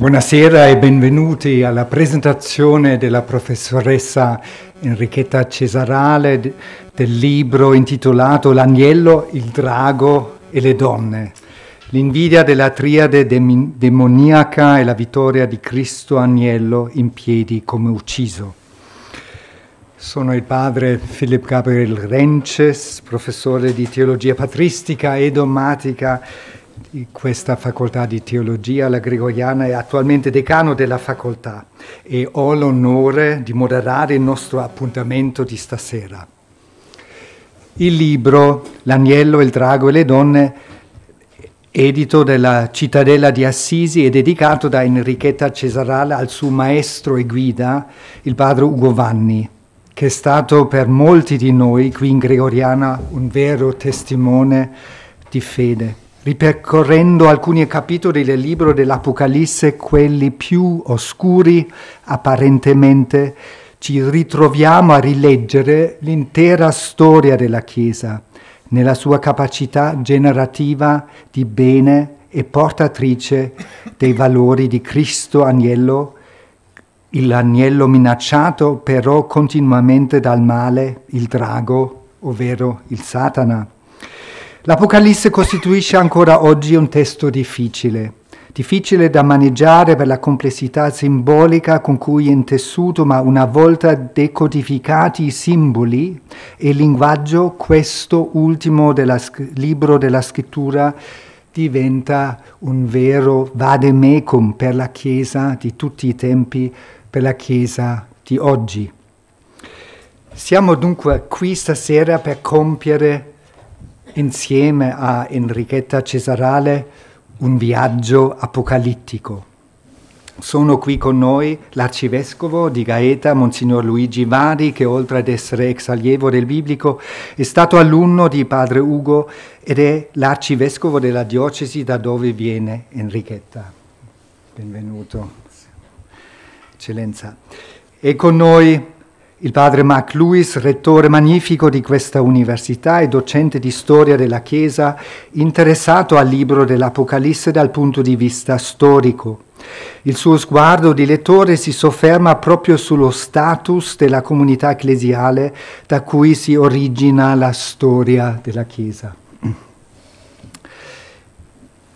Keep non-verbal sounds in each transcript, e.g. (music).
Buonasera e benvenuti alla presentazione della professoressa Enrichetta Cesarale del libro intitolato L'agnello, il drago e le donne. L'invidia della triade demoniaca e la vittoria di Cristo agnello in piedi come ucciso. Sono il padre Philip Gabriel Renches, professore di teologia patristica e dogmatica di questa facoltà di teologia, la gregoriana, e attualmente decano della facoltà e ho l'onore di moderare il nostro appuntamento di stasera. Il libro L'agnello, il drago e le donne, edito dalla cittadella di Assisi è dedicato da Enrichetta Cesarala al suo maestro e guida, il padre Ugo Vanni che è stato per molti di noi qui in Gregoriana un vero testimone di fede. Ripercorrendo alcuni capitoli del libro dell'Apocalisse, quelli più oscuri apparentemente, ci ritroviamo a rileggere l'intera storia della Chiesa nella sua capacità generativa di bene e portatrice dei valori di Cristo agnello, l'agnello minacciato però continuamente dal male, il drago, ovvero il Satana. L'Apocalisse costituisce ancora oggi un testo difficile, difficile da maneggiare per la complessità simbolica con cui è intessuto, ma una volta decodificati i simboli e il linguaggio, questo ultimo della, libro della scrittura diventa un vero vademecum per la Chiesa di tutti i tempi, per la Chiesa di oggi. Siamo dunque qui stasera per compiere insieme a Enrichetta Cesarale un viaggio apocalittico. Sono qui con noi l'arcivescovo di Gaeta, Monsignor Luigi Vari, che oltre ad essere ex allievo del biblico è stato alunno di padre Ugo ed è l'arcivescovo della diocesi da dove viene Enrichetta. Benvenuto, eccellenza. E con noi il padre Mac Lewis, rettore magnifico di questa università e docente di storia della Chiesa, interessato al libro dell'Apocalisse dal punto di vista storico. Il suo sguardo di lettore si sofferma proprio sullo status della comunità ecclesiale da cui si origina la storia della Chiesa.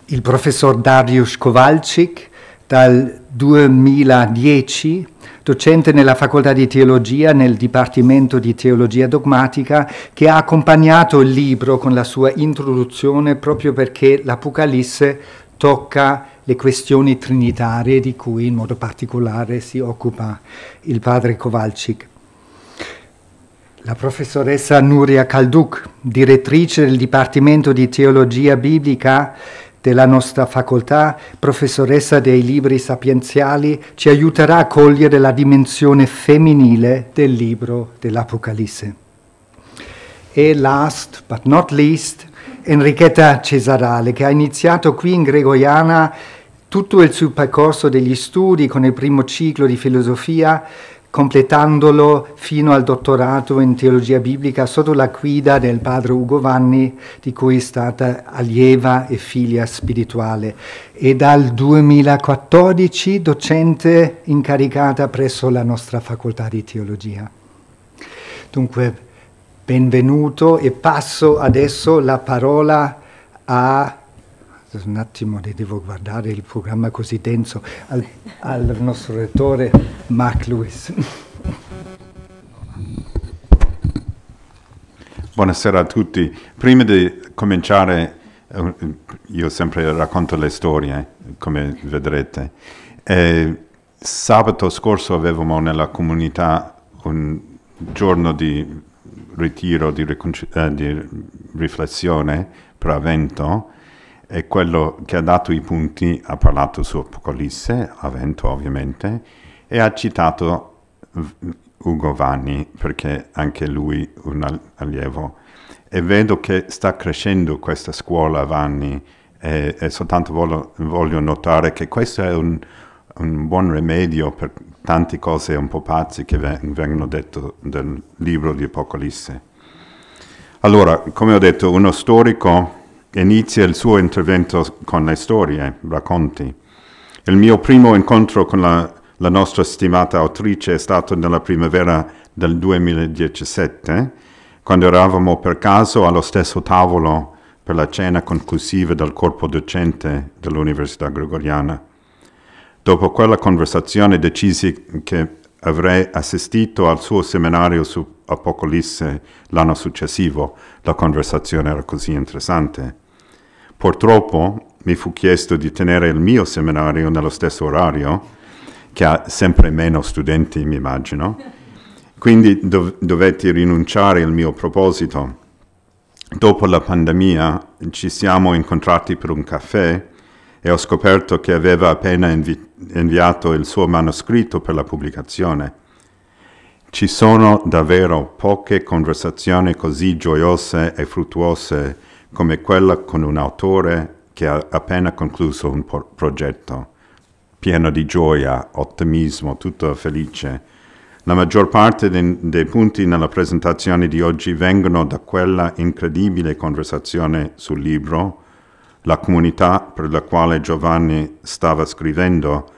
Il professor Darius Kowalczyk dal 2010 docente nella facoltà di teologia, nel Dipartimento di Teologia Dogmatica, che ha accompagnato il libro con la sua introduzione proprio perché l'Apocalisse tocca le questioni trinitarie di cui in modo particolare si occupa il padre Kowalczyk. La professoressa Nuria Kalduk, direttrice del Dipartimento di Teologia Biblica, della nostra facoltà, professoressa dei libri sapienziali, ci aiuterà a cogliere la dimensione femminile del libro dell'Apocalisse. E last but not least, Enrichetta Cesarale, che ha iniziato qui in Gregoriana tutto il suo percorso degli studi con il primo ciclo di filosofia completandolo fino al dottorato in teologia biblica sotto la guida del padre Ugo Vanni, di cui è stata allieva e figlia spirituale. E dal 2014 docente incaricata presso la nostra facoltà di teologia. Dunque, benvenuto e passo adesso la parola a un attimo devo guardare il programma così denso al, al nostro rettore Mark Lewis. Buonasera a tutti. Prima di cominciare, eh, io sempre racconto le storie, come vedrete. E eh, sabato scorso avevamo nella comunità un giorno di ritiro, di, ricon- eh, di riflessione per avvento è quello che ha dato i punti, ha parlato su Apocalisse, Avento ovviamente, e ha citato Ugo Vanni perché anche lui è un allievo. E vedo che sta crescendo questa scuola Vanni e, e soltanto voglio, voglio, notare che questo è un, un, buon rimedio per tante cose un po' pazze che vengono dette del libro di Apocalisse. Allora, come ho detto, uno storico inizia il suo intervento con le storie, racconti. Il mio primo incontro con la, la nostra stimata autrice è stato nella primavera del 2017, quando eravamo per caso allo stesso tavolo per la cena conclusiva del corpo docente dell'Università Gregoriana. Dopo quella conversazione decisi che avrei assistito al suo seminario su Apocalisse l'anno successivo. La conversazione era così interessante. Purtroppo mi fu chiesto di tenere il mio seminario nello stesso orario, che ha sempre meno studenti, mi immagino, quindi dov- dovetti rinunciare al mio proposito. Dopo la pandemia ci siamo incontrati per un caffè e ho scoperto che aveva appena invi- inviato il suo manoscritto per la pubblicazione. Ci sono davvero poche conversazioni così gioiose e fruttuose come quella con un autore che ha appena concluso un progetto, pieno di gioia, ottimismo, tutto felice. La maggior parte dei, dei punti nella presentazione di oggi vengono da quella incredibile conversazione sul libro, la comunità per la quale Giovanni stava scrivendo,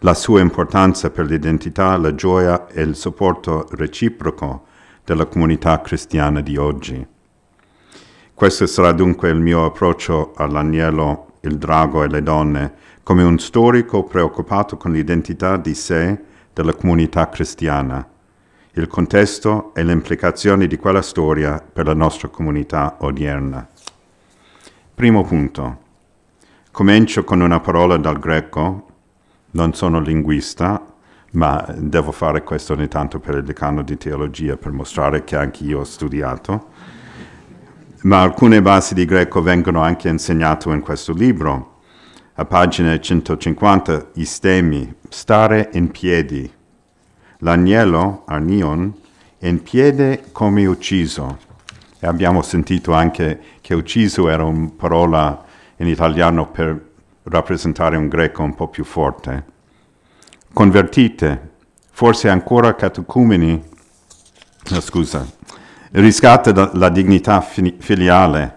la sua importanza per l'identità, la gioia e il supporto reciproco della comunità cristiana di oggi. Questo sarà dunque il mio approccio all'agnello, il drago e le donne, come un storico preoccupato con l'identità di sé della comunità cristiana, il contesto e le implicazioni di quella storia per la nostra comunità odierna. Primo punto. Comincio con una parola dal greco, non sono linguista, ma devo fare questo ogni tanto per il decano di teologia per mostrare che anche io ho studiato ma alcune basi di greco vengono anche insegnate in questo libro. A pagina 150, i stemi, stare in piedi. L'agnello, Arnion, in piedi come ucciso. E abbiamo sentito anche che ucciso era una parola in italiano per rappresentare un greco un po' più forte. Convertite, forse ancora catecumeni, no, scusa, riscatta la dignità filiale.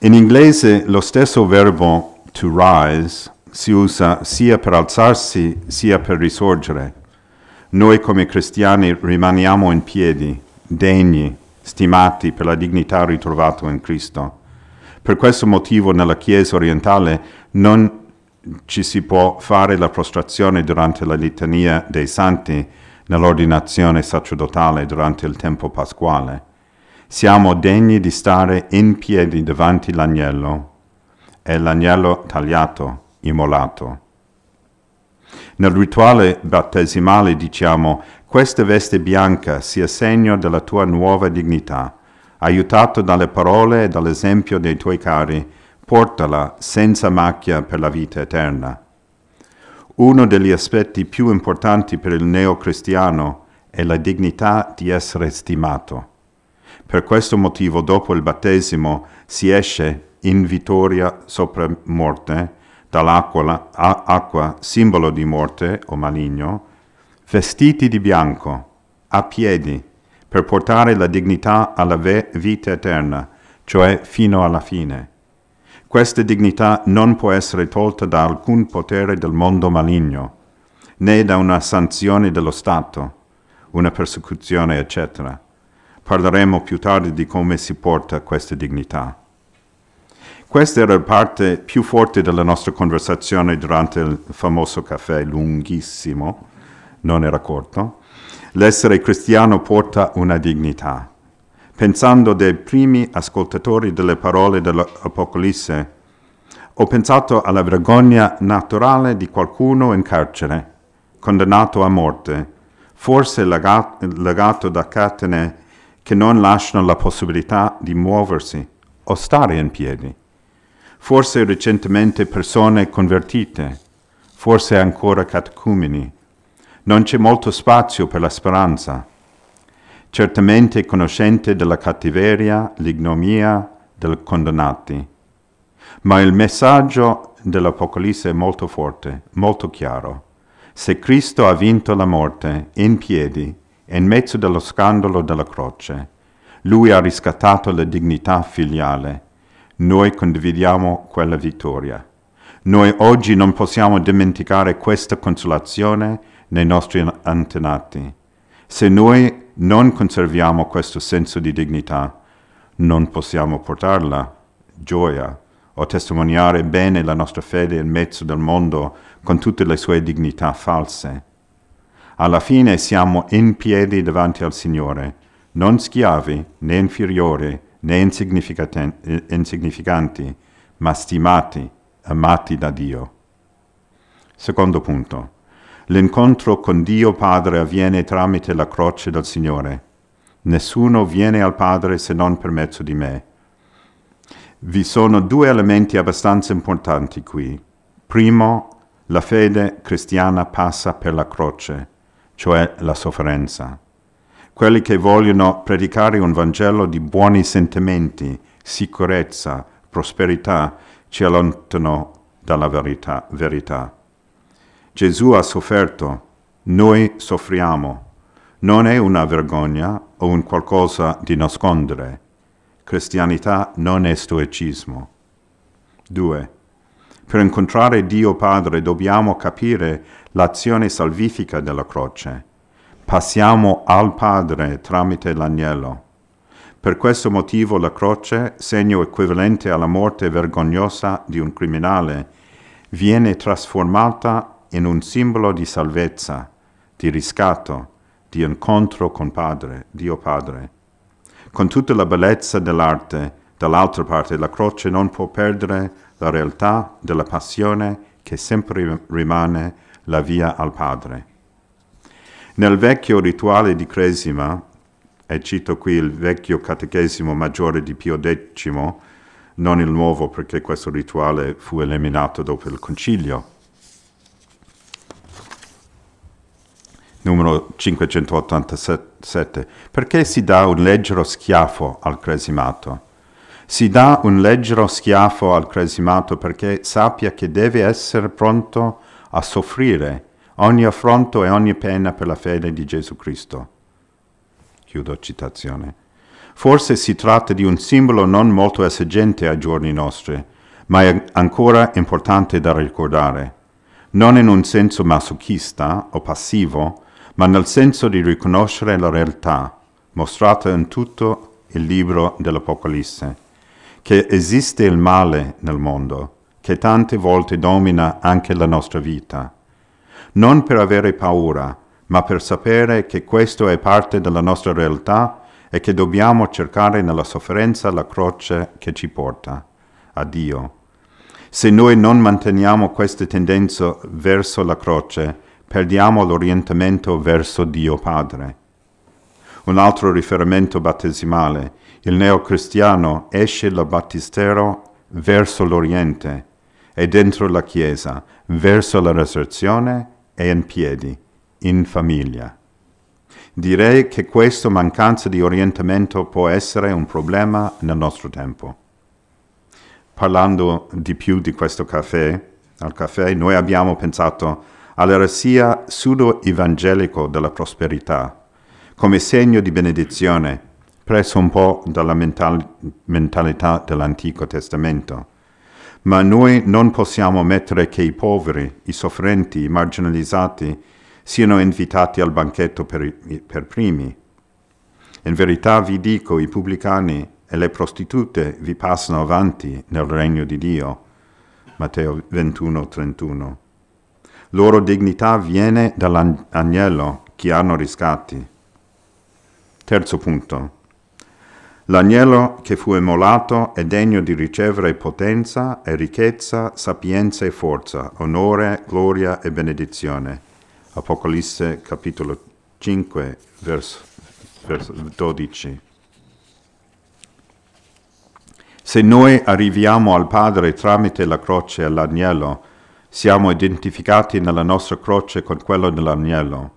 In inglese lo stesso verbo to rise si usa sia per alzarsi sia per risorgere. Noi come cristiani rimaniamo in piedi, degni, stimati per la dignità ritrovata in Cristo. Per questo motivo nella Chiesa orientale non ci si può fare la prostrazione durante la litania dei santi, nell'ordinazione sacerdotale durante il tempo pasquale. Siamo degni di stare in piedi davanti all'agnello. È l'agnello tagliato, immolato. Nel rituale battesimale diciamo, questa veste bianca sia segno della tua nuova dignità. Aiutato dalle parole e dall'esempio dei tuoi cari, portala senza macchia per la vita eterna. Uno degli aspetti più importanti per il neocristiano è la dignità di essere stimato. Per questo motivo, dopo il battesimo, si esce in vittoria sopra morte, dall'acqua, acqua, simbolo di morte o maligno, vestiti di bianco, a piedi, per portare la dignità alla vita eterna, cioè fino alla fine. Questa dignità non può essere tolta da alcun potere del mondo maligno, né da una sanzione dello Stato, una persecuzione, eccetera. Parleremo più tardi di come si porta questa dignità. Questa era la parte più forte della nostra conversazione durante il famoso caffè lunghissimo, non era corto. L'essere cristiano porta una dignità pensando dei primi ascoltatori delle parole dell'Apocalisse, ho pensato alla vergogna naturale di qualcuno in carcere, condannato a morte, forse legato, legato da catene che non lasciano la possibilità di muoversi o stare in piedi, forse recentemente persone convertite, forse ancora catecumeni. Non c'è molto spazio per la speranza certamente conoscente della cattiveria, l'ignomia del condannati. Ma il messaggio dell'Apocalisse è molto forte, molto chiaro. Se Cristo ha vinto la morte in piedi, in mezzo dello scandalo della croce, lui ha riscattato la dignità filiale. Noi condividiamo quella vittoria. Noi oggi non possiamo dimenticare questa consolazione nei nostri antenati. Se noi non conserviamo questo senso di dignità, non possiamo portarla gioia o testimoniare bene la nostra fede in mezzo del mondo con tutte le sue dignità false. Alla fine siamo in piedi davanti al Signore, non schiavi né inferiori né insignificanti, ma stimati, amati da Dio. Secondo punto. L'incontro con Dio Padre avviene tramite la croce del Signore. Nessuno viene al Padre se non per mezzo di me. Vi sono due elementi abbastanza importanti qui. Primo, la fede cristiana passa per la croce, cioè la sofferenza. Quelli che vogliono predicare un Vangelo di buoni sentimenti, sicurezza, prosperità, ci allontanano dalla verità. verità. Gesù ha sofferto, noi soffriamo. Non è una vergogna o un qualcosa di nascondere. Cristianità non è stoicismo. 2. Per incontrare Dio Padre dobbiamo capire l'azione salvifica della croce. Passiamo al Padre tramite l'agnello. Per questo motivo la croce, segno equivalente alla morte vergognosa di un criminale, viene trasformata in un simbolo di salvezza, di riscatto, di incontro con Padre, Dio Padre. Con tutta la bellezza dell'arte, dall'altra parte la croce non può perdere la realtà della passione che sempre rimane la via al Padre. Nel vecchio rituale di Cresima, e cito qui il vecchio catechesimo maggiore di Pio X, non il nuovo perché questo rituale fu eliminato dopo il concilio, numero 587, perché si dà un leggero schiaffo al cresimato? Si dà un leggero schiaffo al cresimato perché sappia che deve essere pronto a soffrire ogni affronto e ogni pena per la fede di Gesù Cristo. Chiudo citazione. Forse si tratta di un simbolo non molto esigente ai giorni nostri, ma è ancora importante da ricordare non in un senso masochista o passivo, ma nel senso di riconoscere la realtà mostrata in tutto il libro dell'Apocalisse, che esiste il male nel mondo, che tante volte domina anche la nostra vita, non per avere paura, ma per sapere che questo è parte della nostra realtà e che dobbiamo cercare nella sofferenza la croce che ci porta a Dio. Se noi non manteniamo questa tendenza verso la croce, perdiamo l'orientamento verso Dio Padre. Un altro riferimento battesimale, il neocristiano esce dal battistero verso l'Oriente e dentro la Chiesa, verso la resurrezione e in piedi, in famiglia. Direi che questa mancanza di orientamento può essere un problema nel nostro tempo. Parlando di più di questo caffè, al caffè, noi abbiamo pensato all'eresia pseudo-evangelico della prosperità, come segno di benedizione, preso un po' dalla mental- mentalità dell'Antico Testamento. Ma noi non possiamo mettere che i poveri, i soffrenti, i marginalizzati siano invitati al banchetto per, per primi. In verità vi dico, i pubblicani e le prostitute vi passano avanti nel regno di Dio. Matteo 21, 31 loro dignità viene dall'agnello che hanno riscatti. Terzo punto. L'agnello che fu emolato è degno di ricevere potenza e ricchezza, sapienza e forza, onore, gloria e benedizione. Apocalisse capitolo 5, verso, verso 12. Se noi arriviamo al Padre tramite la croce e l'agnello, siamo identificati nella nostra croce con quello dell'agnello.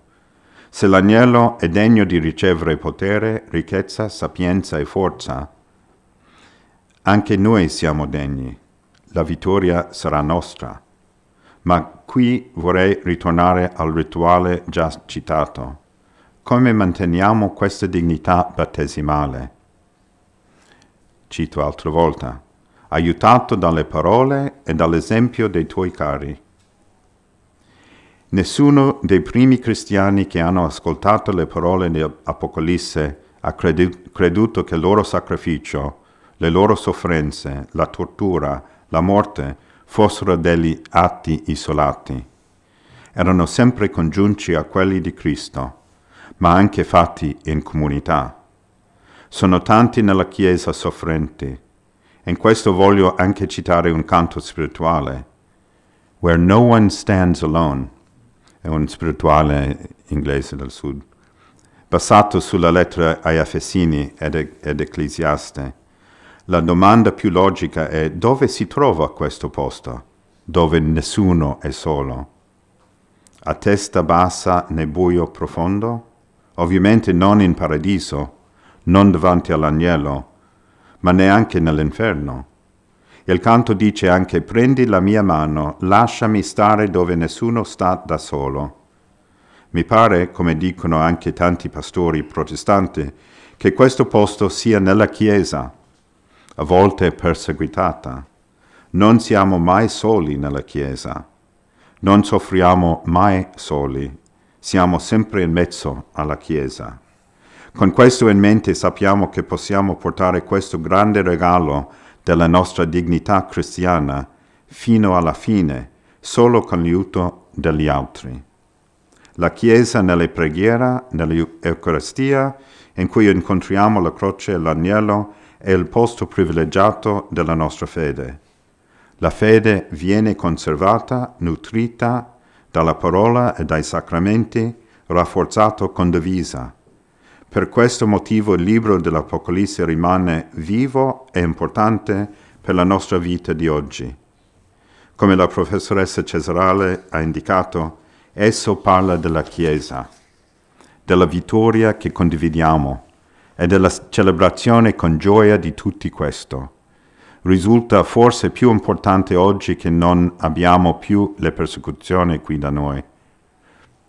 Se l'agnello è degno di ricevere potere, ricchezza, sapienza e forza, anche noi siamo degni. La vittoria sarà nostra. Ma qui vorrei ritornare al rituale già citato. Come manteniamo questa dignità battesimale? Cito altra volta aiutato dalle parole e dall'esempio dei tuoi cari. Nessuno dei primi cristiani che hanno ascoltato le parole di Apocalisse ha creduto che il loro sacrificio, le loro sofferenze, la tortura, la morte fossero degli atti isolati. Erano sempre congiunti a quelli di Cristo, ma anche fatti in comunità. Sono tanti nella Chiesa soffrenti, in questo voglio anche citare un canto spirituale, Where No One Stands Alone, è un spirituale inglese del sud, basato sulla lettera ai Efesini ed, ed Ecclesiaste. La domanda più logica è dove si trova questo posto, dove nessuno è solo? A testa bassa nel buio profondo? Ovviamente non in paradiso, non davanti all'agnello, ma neanche nell'inferno. Il canto dice anche prendi la mia mano, lasciami stare dove nessuno sta da solo. Mi pare, come dicono anche tanti pastori protestanti, che questo posto sia nella Chiesa, a volte perseguitata. Non siamo mai soli nella Chiesa, non soffriamo mai soli, siamo sempre in mezzo alla Chiesa. Con questo in mente sappiamo che possiamo portare questo grande regalo della nostra dignità cristiana fino alla fine, solo con l'aiuto degli altri. La Chiesa nelle preghiere, nell'Eucaristia, in cui incontriamo la croce e l'agnello, è il posto privilegiato della nostra fede. La fede viene conservata, nutrita dalla parola e dai sacramenti, rafforzata, e condivisa per questo motivo il libro dell'Apocalisse rimane vivo e importante per la nostra vita di oggi. Come la professoressa Cesarale ha indicato, esso parla della Chiesa, della vittoria che condividiamo e della celebrazione con gioia di tutti questo. Risulta forse più importante oggi che non abbiamo più le persecuzioni qui da noi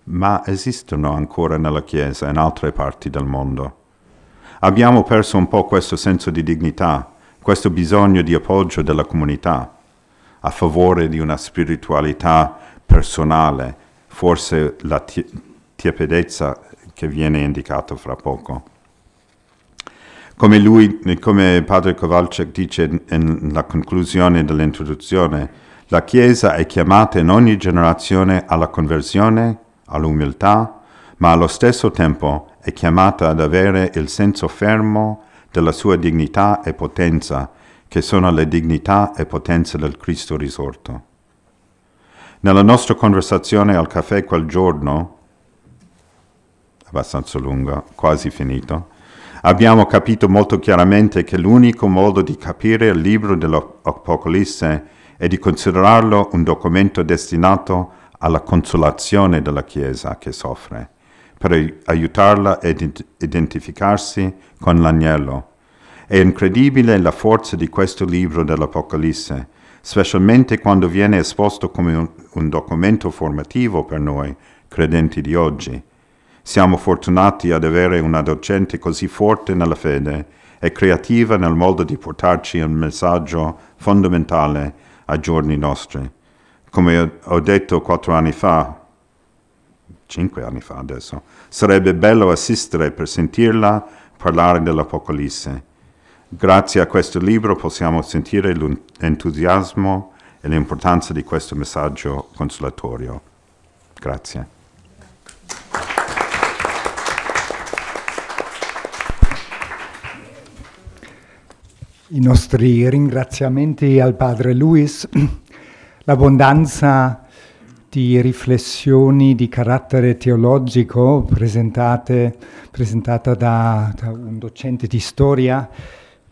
ma esistono ancora nella Chiesa e in altre parti del mondo. Abbiamo perso un po' questo senso di dignità, questo bisogno di appoggio della comunità, a favore di una spiritualità personale, forse la tie- tiepidezza che viene indicata fra poco. Come, lui, come padre Kowalczyk dice nella conclusione dell'introduzione, la Chiesa è chiamata in ogni generazione alla conversione, all'umiltà, ma allo stesso tempo è chiamata ad avere il senso fermo della sua dignità e potenza, che sono le dignità e potenza del Cristo risorto. Nella nostra conversazione al caffè quel giorno, abbastanza lunga, quasi finito, abbiamo capito molto chiaramente che l'unico modo di capire il libro dell'Apocalisse è di considerarlo un documento destinato a alla consolazione della Chiesa che soffre, per aiutarla ad identificarsi con l'agnello. È incredibile la forza di questo libro dell'Apocalisse, specialmente quando viene esposto come un, un documento formativo per noi, credenti di oggi. Siamo fortunati ad avere una docente così forte nella fede e creativa nel modo di portarci un messaggio fondamentale ai giorni nostri come ho detto quattro anni fa, cinque anni fa adesso, sarebbe bello assistere per sentirla parlare dell'Apocalisse. Grazie a questo libro possiamo sentire l'entusiasmo e l'importanza di questo messaggio consolatorio. Grazie. I nostri ringraziamenti al padre Luis l'abbondanza di riflessioni di carattere teologico presentate, presentata da, da un docente di storia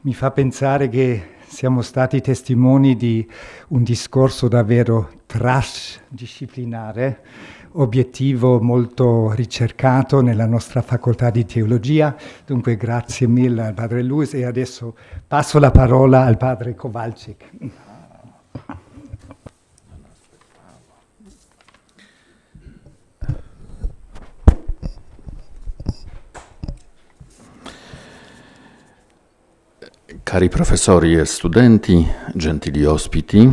mi fa pensare che siamo stati testimoni di un discorso davvero transdisciplinare, obiettivo molto ricercato nella nostra facoltà di teologia. Dunque grazie mille al padre Luis e adesso passo la parola al padre Kowalczyk. Cari professori e studenti, gentili ospiti,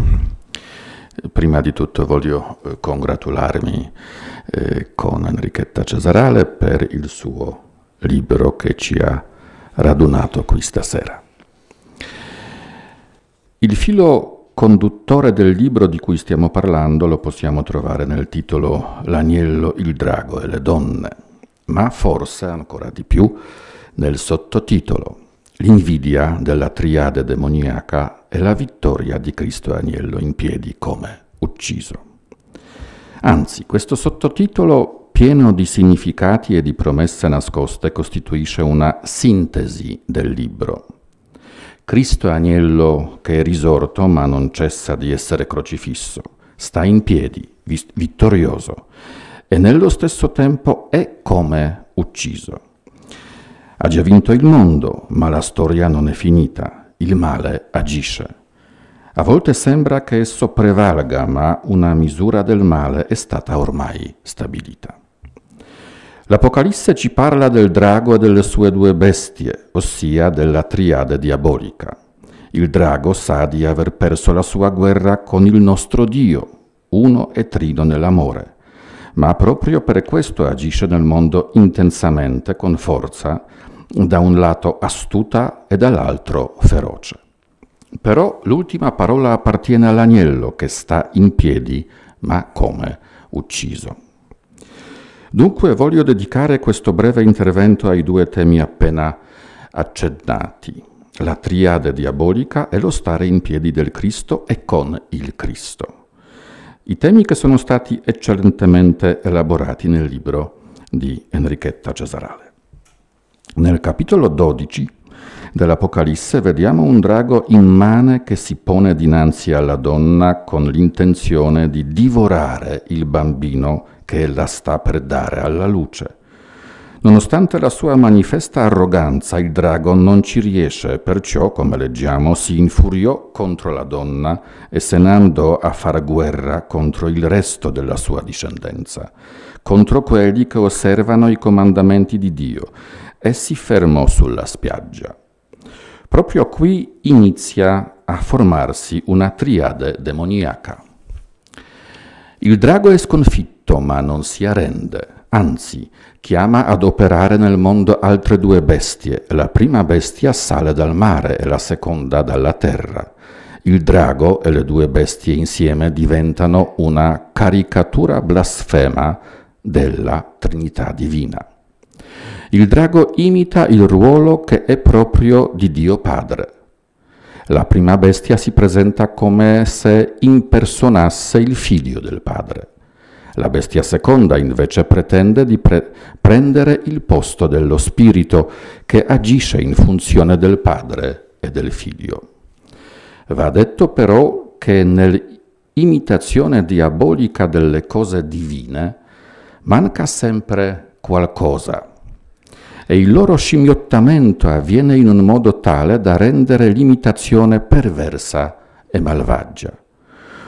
prima di tutto voglio eh, congratularmi eh, con Enrichetta Cesarale per il suo libro che ci ha radunato qui stasera. Il filo conduttore del libro di cui stiamo parlando lo possiamo trovare nel titolo L'agnello, il drago e le donne, ma forse ancora di più nel sottotitolo L'invidia della triade demoniaca e la vittoria di Cristo Agnello in piedi come ucciso. Anzi, questo sottotitolo, pieno di significati e di promesse nascoste, costituisce una sintesi del libro. Cristo Agnello, che è risorto ma non cessa di essere crocifisso, sta in piedi, vittorioso, e nello stesso tempo è come ucciso. Ha già vinto il mondo, ma la storia non è finita. Il male agisce. A volte sembra che esso prevalga, ma una misura del male è stata ormai stabilita. L'Apocalisse ci parla del drago e delle sue due bestie, ossia della triade diabolica. Il drago sa di aver perso la sua guerra con il nostro Dio, uno e trino nell'amore, ma proprio per questo agisce nel mondo intensamente, con forza, da un lato astuta e dall'altro feroce. Però l'ultima parola appartiene all'agnello che sta in piedi, ma come ucciso. Dunque voglio dedicare questo breve intervento ai due temi appena accennati, la triade diabolica e lo stare in piedi del Cristo e con il Cristo. I temi che sono stati eccellentemente elaborati nel libro di Enrichetta Cesarale. Nel capitolo 12 dell'Apocalisse vediamo un drago immane che si pone dinanzi alla donna con l'intenzione di divorare il bambino che la sta per dare alla luce. Nonostante la sua manifesta arroganza, il drago non ci riesce, perciò, come leggiamo, si infuriò contro la donna e se ne andò a far guerra contro il resto della sua discendenza, contro quelli che osservano i comandamenti di Dio e si fermò sulla spiaggia. Proprio qui inizia a formarsi una triade demoniaca. Il drago è sconfitto ma non si arrende, anzi chiama ad operare nel mondo altre due bestie. La prima bestia sale dal mare e la seconda dalla terra. Il drago e le due bestie insieme diventano una caricatura blasfema della Trinità divina. Il drago imita il ruolo che è proprio di Dio Padre. La prima bestia si presenta come se impersonasse il figlio del padre. La bestia seconda invece pretende di pre- prendere il posto dello spirito che agisce in funzione del padre e del figlio. Va detto però che nell'imitazione diabolica delle cose divine manca sempre qualcosa e il loro scimmiottamento avviene in un modo tale da rendere l'imitazione perversa e malvagia.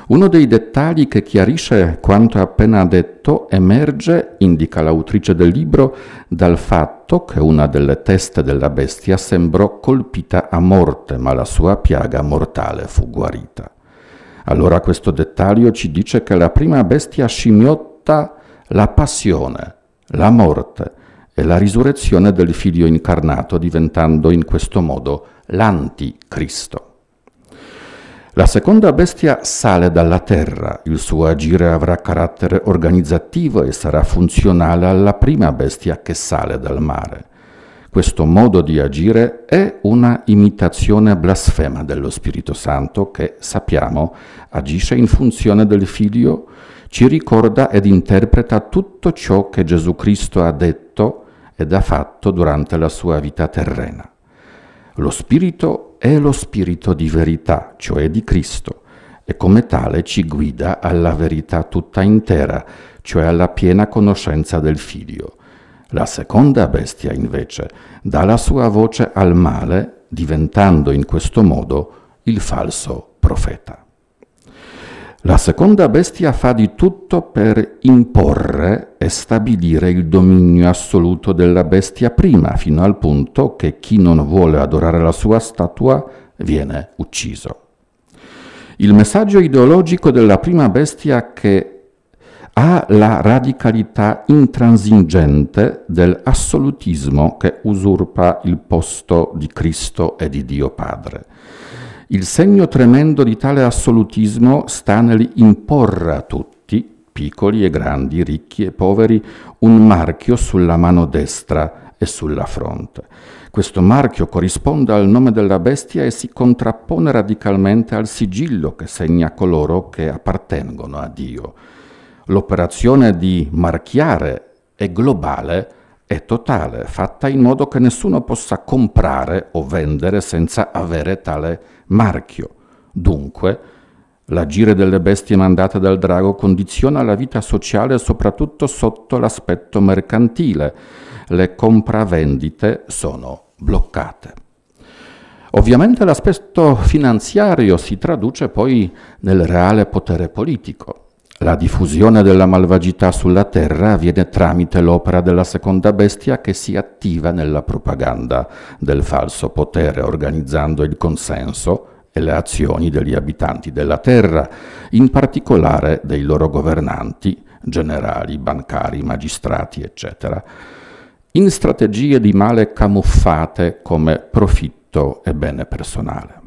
Uno dei dettagli che chiarisce quanto appena detto emerge, indica l'autrice del libro, dal fatto che una delle teste della bestia sembrò colpita a morte, ma la sua piaga mortale fu guarita. Allora questo dettaglio ci dice che la prima bestia scimmiotta la passione, la morte, e la risurrezione del figlio incarnato, diventando in questo modo l'anticristo. La seconda bestia sale dalla terra, il suo agire avrà carattere organizzativo e sarà funzionale alla prima bestia che sale dal mare. Questo modo di agire è una imitazione blasfema dello Spirito Santo che, sappiamo, agisce in funzione del Figlio ci ricorda ed interpreta tutto ciò che Gesù Cristo ha detto ed ha fatto durante la sua vita terrena. Lo Spirito è lo Spirito di verità, cioè di Cristo, e come tale ci guida alla verità tutta intera, cioè alla piena conoscenza del Figlio. La seconda bestia, invece, dà la sua voce al male, diventando in questo modo il falso profeta. La seconda bestia fa di tutto per imporre e stabilire il dominio assoluto della bestia prima, fino al punto che chi non vuole adorare la sua statua viene ucciso. Il messaggio ideologico della prima bestia che ha la radicalità intransigente dell'assolutismo che usurpa il posto di Cristo e di Dio Padre. Il segno tremendo di tale assolutismo sta nell'imporre a tutti, piccoli e grandi, ricchi e poveri, un marchio sulla mano destra e sulla fronte. Questo marchio corrisponde al nome della bestia e si contrappone radicalmente al sigillo che segna coloro che appartengono a Dio. L'operazione di marchiare è globale e totale, fatta in modo che nessuno possa comprare o vendere senza avere tale marchio marchio. Dunque, l'agire delle bestie mandate dal drago condiziona la vita sociale soprattutto sotto l'aspetto mercantile. Le compravendite sono bloccate. Ovviamente l'aspetto finanziario si traduce poi nel reale potere politico. La diffusione della malvagità sulla terra avviene tramite l'opera della seconda bestia che si attiva nella propaganda del falso potere, organizzando il consenso e le azioni degli abitanti della terra, in particolare dei loro governanti, generali, bancari, magistrati, eccetera, in strategie di male camuffate come profitto e bene personale.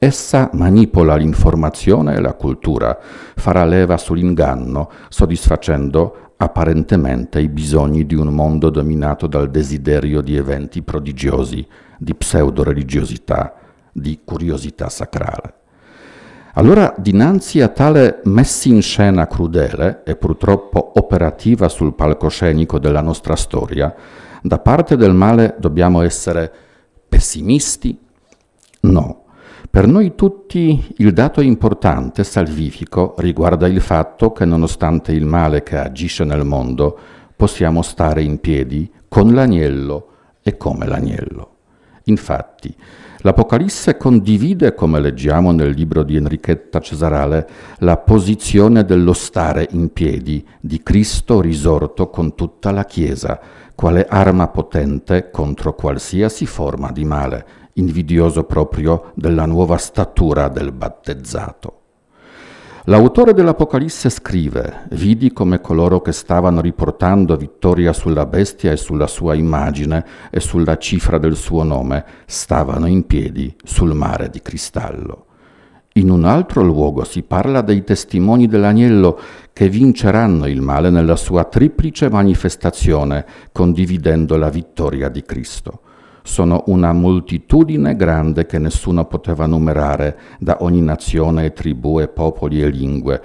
Essa manipola l'informazione e la cultura, farà leva sull'inganno, soddisfacendo apparentemente i bisogni di un mondo dominato dal desiderio di eventi prodigiosi, di pseudo-religiosità, di curiosità sacrale. Allora, dinanzi a tale messa in scena crudele e purtroppo operativa sul palcoscenico della nostra storia, da parte del male dobbiamo essere pessimisti? No, per noi tutti il dato importante, salvifico, riguarda il fatto che nonostante il male che agisce nel mondo, possiamo stare in piedi con l'agnello e come l'agnello. Infatti, l'Apocalisse condivide, come leggiamo nel libro di Enrichetta Cesarale, la posizione dello stare in piedi di Cristo risorto con tutta la Chiesa, quale arma potente contro qualsiasi forma di male, invidioso proprio della nuova statura del battezzato. L'autore dell'Apocalisse scrive, vidi come coloro che stavano riportando vittoria sulla bestia e sulla sua immagine e sulla cifra del suo nome stavano in piedi sul mare di cristallo. In un altro luogo si parla dei testimoni dell'agnello che vinceranno il male nella sua triplice manifestazione, condividendo la vittoria di Cristo sono una moltitudine grande che nessuno poteva numerare, da ogni nazione, tribù, e popoli e lingue,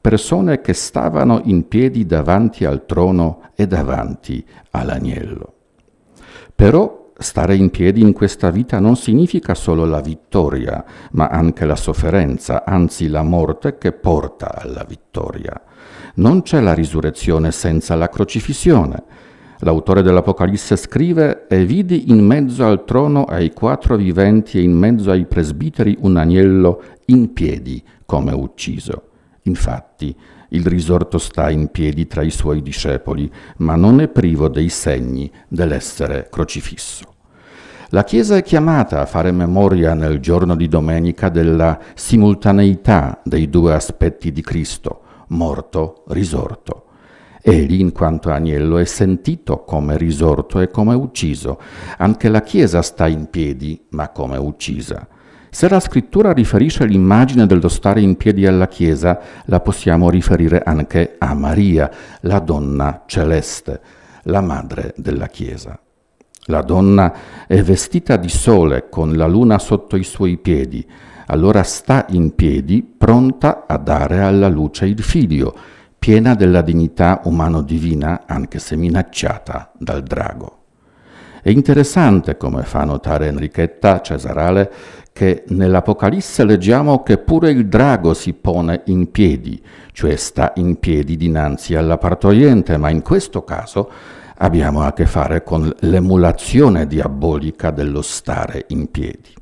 persone che stavano in piedi davanti al trono e davanti all'agnello. Però stare in piedi in questa vita non significa solo la vittoria, ma anche la sofferenza, anzi la morte che porta alla vittoria. Non c'è la risurrezione senza la crocifissione L'autore dell'Apocalisse scrive E vidi in mezzo al trono ai quattro viventi e in mezzo ai presbiteri un agnello in piedi come ucciso. Infatti, il risorto sta in piedi tra i suoi discepoli, ma non è privo dei segni dell'essere crocifisso. La Chiesa è chiamata a fare memoria nel giorno di domenica della simultaneità dei due aspetti di Cristo, morto, risorto. Egli, in quanto agnello, è sentito come risorto e come ucciso. Anche la Chiesa sta in piedi, ma come uccisa. Se la scrittura riferisce l'immagine dello stare in piedi alla Chiesa, la possiamo riferire anche a Maria, la donna celeste, la madre della Chiesa. La donna è vestita di sole con la luna sotto i suoi piedi, allora sta in piedi pronta a dare alla luce il figlio, piena della dignità umano-divina anche se minacciata dal drago. È interessante, come fa notare Enrichetta Cesarale, che nell'Apocalisse leggiamo che pure il drago si pone in piedi, cioè sta in piedi dinanzi alla partoriente, ma in questo caso abbiamo a che fare con l'emulazione diabolica dello stare in piedi.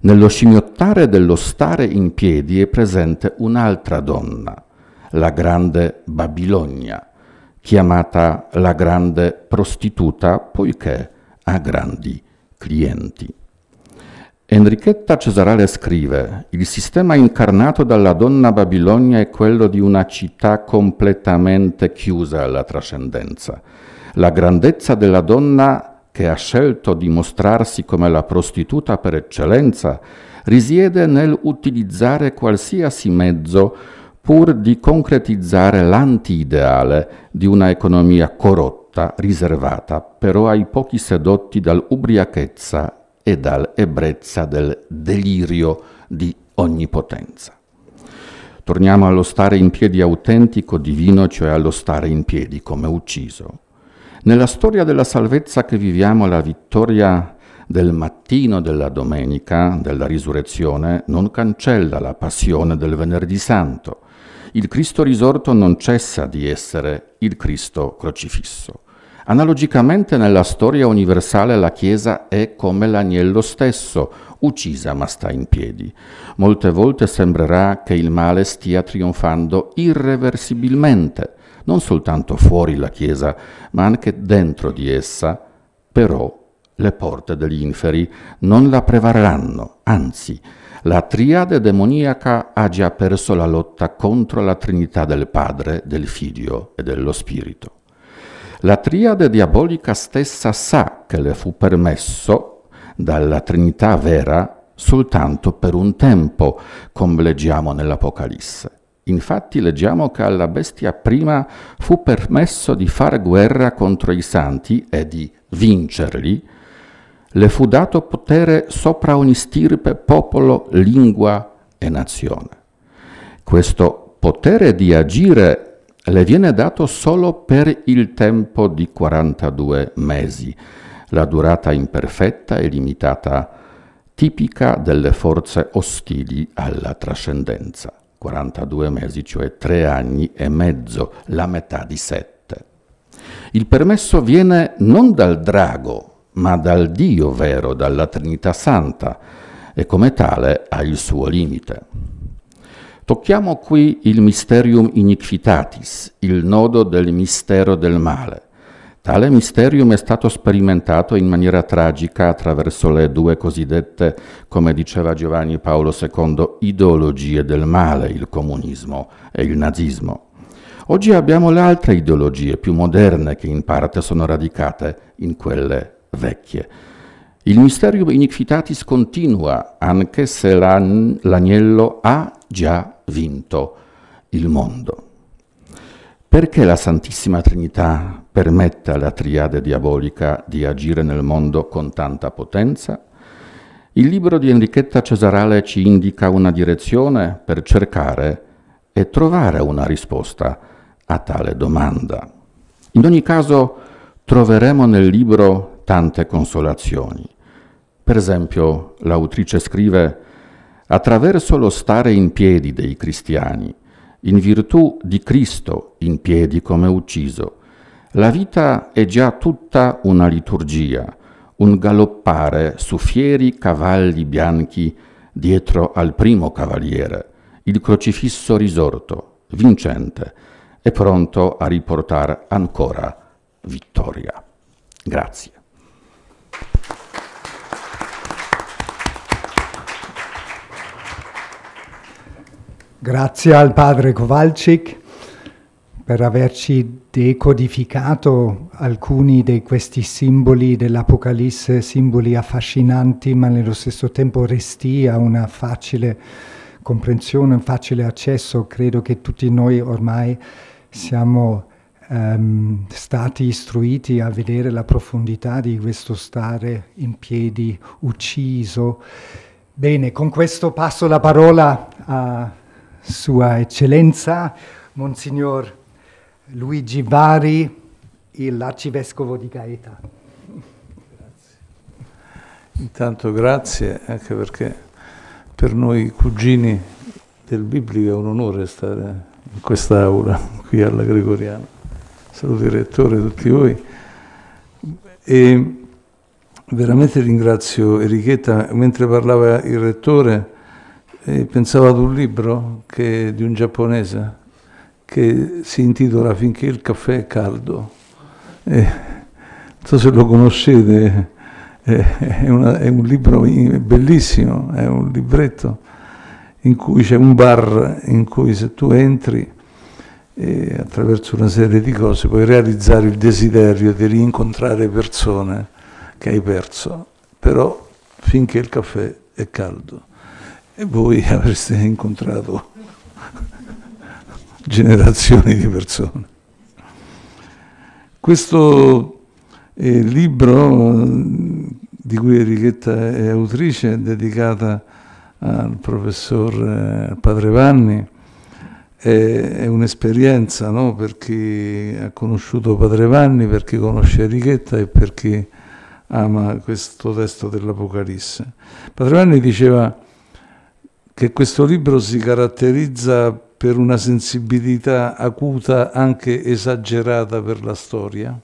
Nello scimmiottare dello stare in piedi è presente un'altra donna, la grande Babilonia, chiamata la grande prostituta poiché ha grandi clienti. Enrichetta Cesarale scrive, il sistema incarnato dalla donna Babilonia è quello di una città completamente chiusa alla trascendenza. La grandezza della donna che ha scelto di mostrarsi come la prostituta per eccellenza risiede nel utilizzare qualsiasi mezzo pur di concretizzare l'anti-ideale di una economia corrotta, riservata però ai pochi sedotti dall'ubriachezza e dall'ebbrezza del delirio di ogni potenza. Torniamo allo stare in piedi autentico divino, cioè allo stare in piedi come ucciso. Nella storia della salvezza che viviamo la vittoria del mattino della domenica, della risurrezione, non cancella la passione del venerdì santo, il Cristo risorto non cessa di essere il Cristo crocifisso. Analogicamente nella storia universale la Chiesa è come l'agnello stesso, uccisa ma sta in piedi. Molte volte sembrerà che il male stia trionfando irreversibilmente, non soltanto fuori la Chiesa, ma anche dentro di essa, però le porte degli inferi non la prevarranno, anzi la triade demoniaca ha già perso la lotta contro la Trinità del Padre, del Figlio e dello Spirito. La triade diabolica stessa sa che le fu permesso dalla Trinità vera soltanto per un tempo, come leggiamo nell'Apocalisse. Infatti leggiamo che alla bestia prima fu permesso di fare guerra contro i santi e di vincerli, le fu dato potere sopra ogni stirpe, popolo, lingua e nazione. Questo potere di agire le viene dato solo per il tempo di 42 mesi, la durata imperfetta e limitata tipica delle forze ostili alla trascendenza. 42 mesi, cioè tre anni e mezzo, la metà di sette. Il permesso viene non dal drago, ma dal Dio vero, dalla Trinità Santa, e come tale ha il suo limite. Tocchiamo qui il mysterium iniquitatis, il nodo del mistero del male. Tale mysterium è stato sperimentato in maniera tragica attraverso le due cosiddette, come diceva Giovanni Paolo II, ideologie del male, il comunismo e il nazismo. Oggi abbiamo le altre ideologie più moderne che in parte sono radicate in quelle vecchie. Il misterio iniquitatis continua anche se l'agnello ha già vinto il mondo. Perché la Santissima Trinità permette alla triade diabolica di agire nel mondo con tanta potenza? Il libro di Enrichetta Cesarale ci indica una direzione per cercare e trovare una risposta a tale domanda. In ogni caso troveremo nel libro tante consolazioni. Per esempio, l'autrice scrive attraverso lo stare in piedi dei cristiani, in virtù di Cristo in piedi come ucciso, la vita è già tutta una liturgia, un galoppare su fieri cavalli bianchi dietro al primo cavaliere, il crocifisso risorto, vincente, e pronto a riportare ancora vittoria. Grazie. Grazie al padre Kowalczyk per averci decodificato alcuni di questi simboli dell'Apocalisse, simboli affascinanti ma nello stesso tempo resti a una facile comprensione, un facile accesso. Credo che tutti noi ormai siamo ehm, stati istruiti a vedere la profondità di questo stare in piedi, ucciso. Bene, con questo passo la parola a... Sua Eccellenza, Monsignor Luigi Bari, l'arcivescovo di Gaeta. Grazie. Intanto grazie, anche perché per noi cugini del Biblico è un onore stare in quest'aula, qui alla Gregoriana. Saluto il Rettore, e tutti voi. E veramente ringrazio Enrichetta, mentre parlava il Rettore e pensavo ad un libro che, di un giapponese che si intitola Finché il caffè è caldo. E, non so se lo conoscete, è, una, è un libro bellissimo, è un libretto in cui c'è un bar in cui se tu entri e attraverso una serie di cose puoi realizzare il desiderio di rincontrare persone che hai perso, però finché il caffè è caldo e voi avreste incontrato generazioni di persone. Questo eh, libro eh, di cui Enrichetta è autrice è dedicata al professor eh, Padre Vanni è, è un'esperienza no? per chi ha conosciuto Padre Vanni, per chi conosce Enrichetta e per chi ama questo testo dell'Apocalisse. Padre Vanni diceva che questo libro si caratterizza per una sensibilità acuta anche esagerata per la storia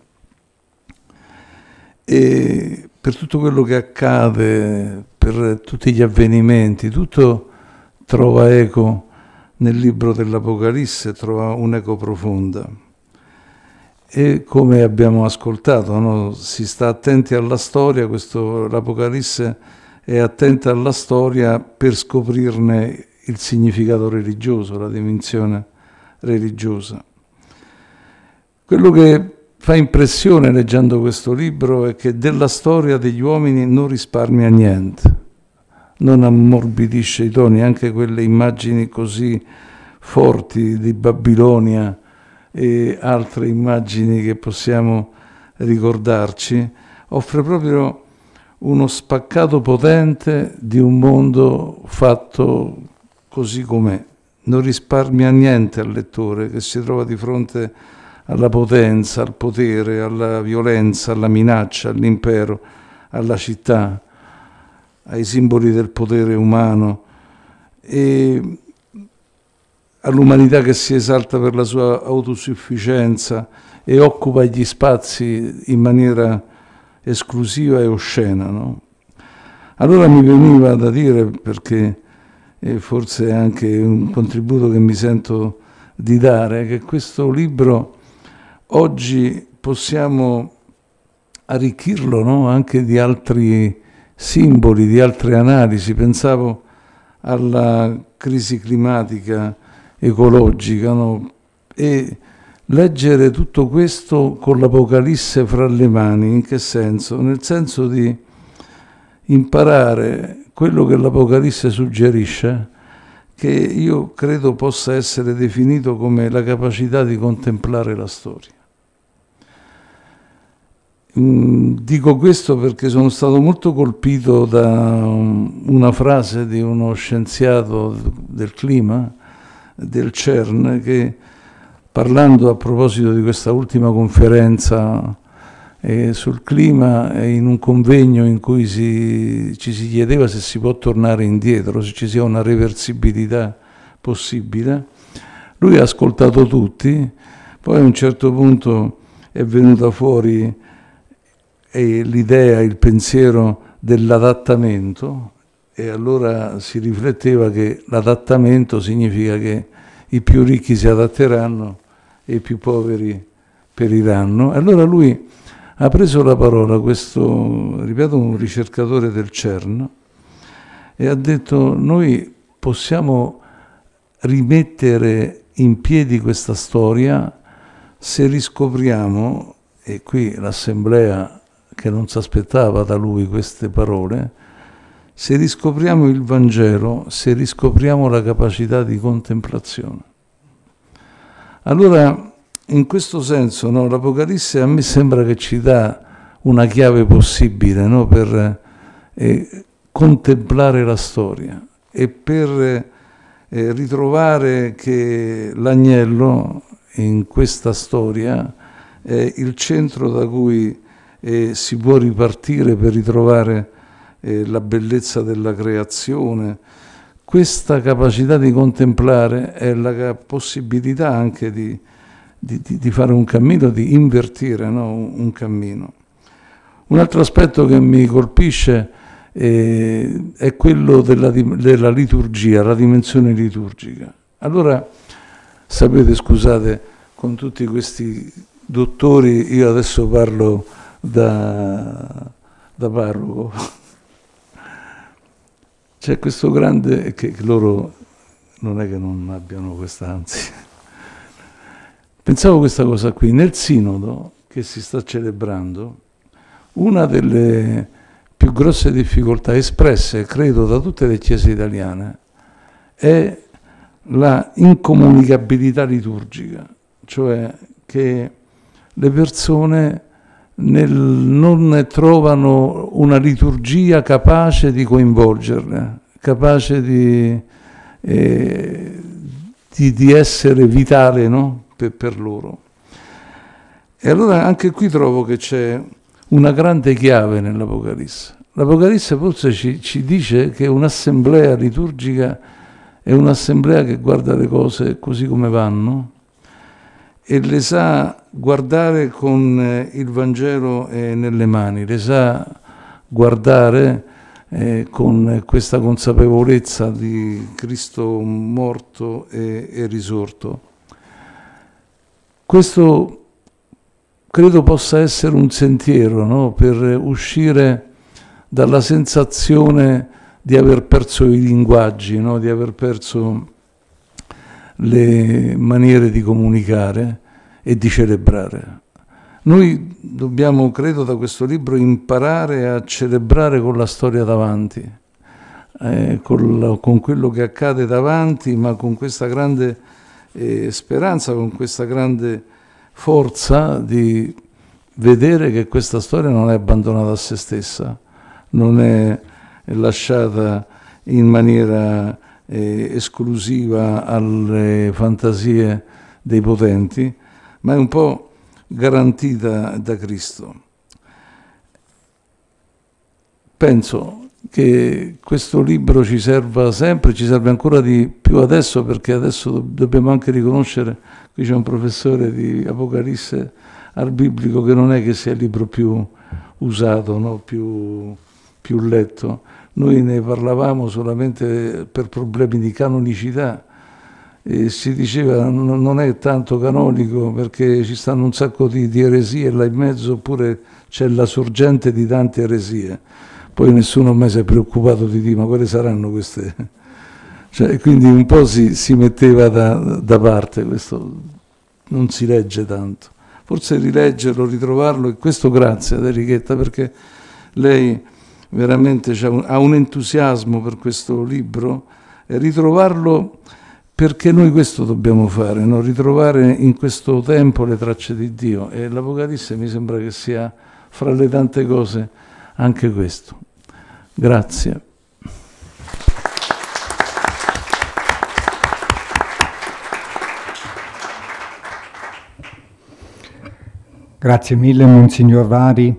e per tutto quello che accade, per tutti gli avvenimenti, tutto trova eco nel libro dell'Apocalisse, trova un'eco profonda. E come abbiamo ascoltato, no? si sta attenti alla storia, questo, l'Apocalisse è attenta alla storia per scoprirne il significato religioso, la dimensione religiosa. Quello che fa impressione leggendo questo libro è che della storia degli uomini non risparmia niente, non ammorbidisce i toni, anche quelle immagini così forti di Babilonia e altre immagini che possiamo ricordarci, offre proprio uno spaccato potente di un mondo fatto così com'è. Non risparmia niente al lettore che si trova di fronte alla potenza, al potere, alla violenza, alla minaccia, all'impero, alla città, ai simboli del potere umano e all'umanità che si esalta per la sua autosufficienza e occupa gli spazi in maniera esclusiva e oscena. No? Allora mi veniva da dire, perché è forse anche un contributo che mi sento di dare, che questo libro oggi possiamo arricchirlo no? anche di altri simboli, di altre analisi. Pensavo alla crisi climatica ecologica no? e leggere tutto questo con l'Apocalisse fra le mani, in che senso? Nel senso di imparare quello che l'Apocalisse suggerisce, che io credo possa essere definito come la capacità di contemplare la storia. Mm, dico questo perché sono stato molto colpito da mm, una frase di uno scienziato del clima, del CERN, che parlando a proposito di questa ultima conferenza eh, sul clima eh, in un convegno in cui si, ci si chiedeva se si può tornare indietro, se ci sia una reversibilità possibile. Lui ha ascoltato tutti, poi a un certo punto è venuta fuori eh, l'idea, il pensiero dell'adattamento e allora si rifletteva che l'adattamento significa che i più ricchi si adatteranno e i più poveri periranno. Allora lui ha preso la parola, questo, ripeto, un ricercatore del CERN, e ha detto noi possiamo rimettere in piedi questa storia se riscopriamo, e qui l'assemblea che non si aspettava da lui queste parole, se riscopriamo il Vangelo, se riscopriamo la capacità di contemplazione. Allora, in questo senso, no, l'Apocalisse a me sembra che ci dà una chiave possibile no, per eh, contemplare la storia e per eh, ritrovare che l'agnello in questa storia è il centro da cui eh, si può ripartire per ritrovare eh, la bellezza della creazione, questa capacità di contemplare è la possibilità anche di, di, di fare un cammino, di invertire no? un cammino. Un altro aspetto che mi colpisce eh, è quello della, della, liturgia, la dimensione liturgica. Allora, sapete, scusate, con tutti questi dottori, io adesso parlo da, da parroco c'è questo grande che loro non è che non abbiano questa ansia. Pensavo questa cosa qui, nel sinodo che si sta celebrando, una delle più grosse difficoltà espresse, credo, da tutte le chiese italiane è la incomunicabilità liturgica, cioè che le persone nel, non trovano una liturgia capace di coinvolgerle, capace di, eh, di, di essere vitale no? per, per loro. E allora anche qui trovo che c'è una grande chiave nell'Apocalisse. L'Apocalisse forse ci, ci, dice che un'assemblea liturgica è un'assemblea che guarda le cose così come vanno e le sa guardare con eh, il Vangelo eh, nelle mani, le sa guardare eh, con questa consapevolezza di Cristo morto e, e risorto. Questo credo possa essere un sentiero no? per uscire dalla sensazione di aver perso i linguaggi, no? di aver perso le maniere di comunicare e di celebrare. Noi dobbiamo, credo, da questo libro imparare a celebrare con la storia davanti, eh, con, con, quello che accade davanti, ma con questa grande eh, speranza, con questa grande forza di vedere che questa storia non è abbandonata a se stessa, non è lasciata in maniera eh, esclusiva alle fantasie dei potenti, ma è un po' garantita da Cristo. Penso che questo libro ci serva sempre, ci serve ancora di più adesso perché adesso dobbiamo anche riconoscere, qui c'è un professore di Apocalisse al biblico che non è che sia il libro più usato, no? più, più letto, noi ne parlavamo solamente per problemi di canonicità, e si diceva non è tanto canonico perché ci stanno un sacco di, di eresie là in mezzo oppure c'è la sorgente di tante eresie poi nessuno mai si è preoccupato di dire ma quali saranno queste (laughs) cioè, quindi un po' si, si metteva da, da, parte questo non si legge tanto forse rileggerlo, ritrovarlo e questo grazie ad Enrichetta perché lei veramente ha un entusiasmo per questo libro e ritrovarlo perché noi questo dobbiamo fare, no? ritrovare in questo tempo le tracce di Dio e l'Apocalisse mi sembra che sia fra le tante cose anche questo. Grazie. Grazie mille Monsignor Vari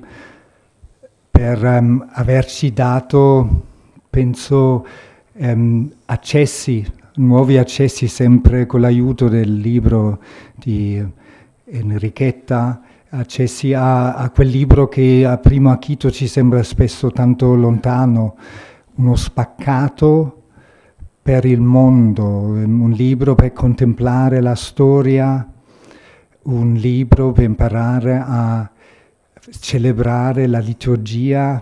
per um, averci dato, penso, um, accessi nuovi accessi sempre con l'aiuto del libro di Enrichetta, accessi a, a quel libro che a primo acchito ci sembra spesso tanto lontano, uno spaccato per il mondo, un libro per contemplare la storia, un libro per imparare a celebrare la liturgia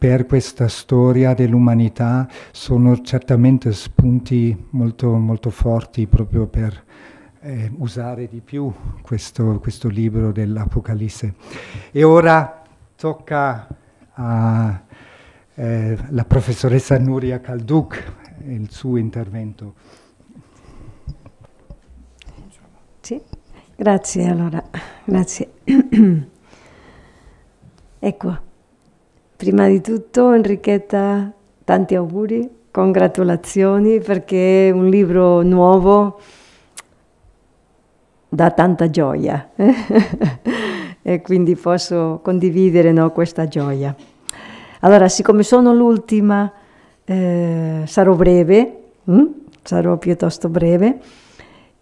per questa storia dell'umanità sono certamente spunti molto, molto forti proprio per eh, usare di più questo, questo libro dell'Apocalisse. E ora tocca alla eh, professoressa Nuria Kalduk il suo intervento. Sì, grazie allora, grazie. (clears throat) ecco. Prima di tutto Enrichetta, tanti auguri, congratulazioni perché è un libro nuovo dà tanta gioia (laughs) e quindi posso condividere no, questa gioia. Allora, siccome sono l'ultima, eh, sarò breve, hm? sarò piuttosto breve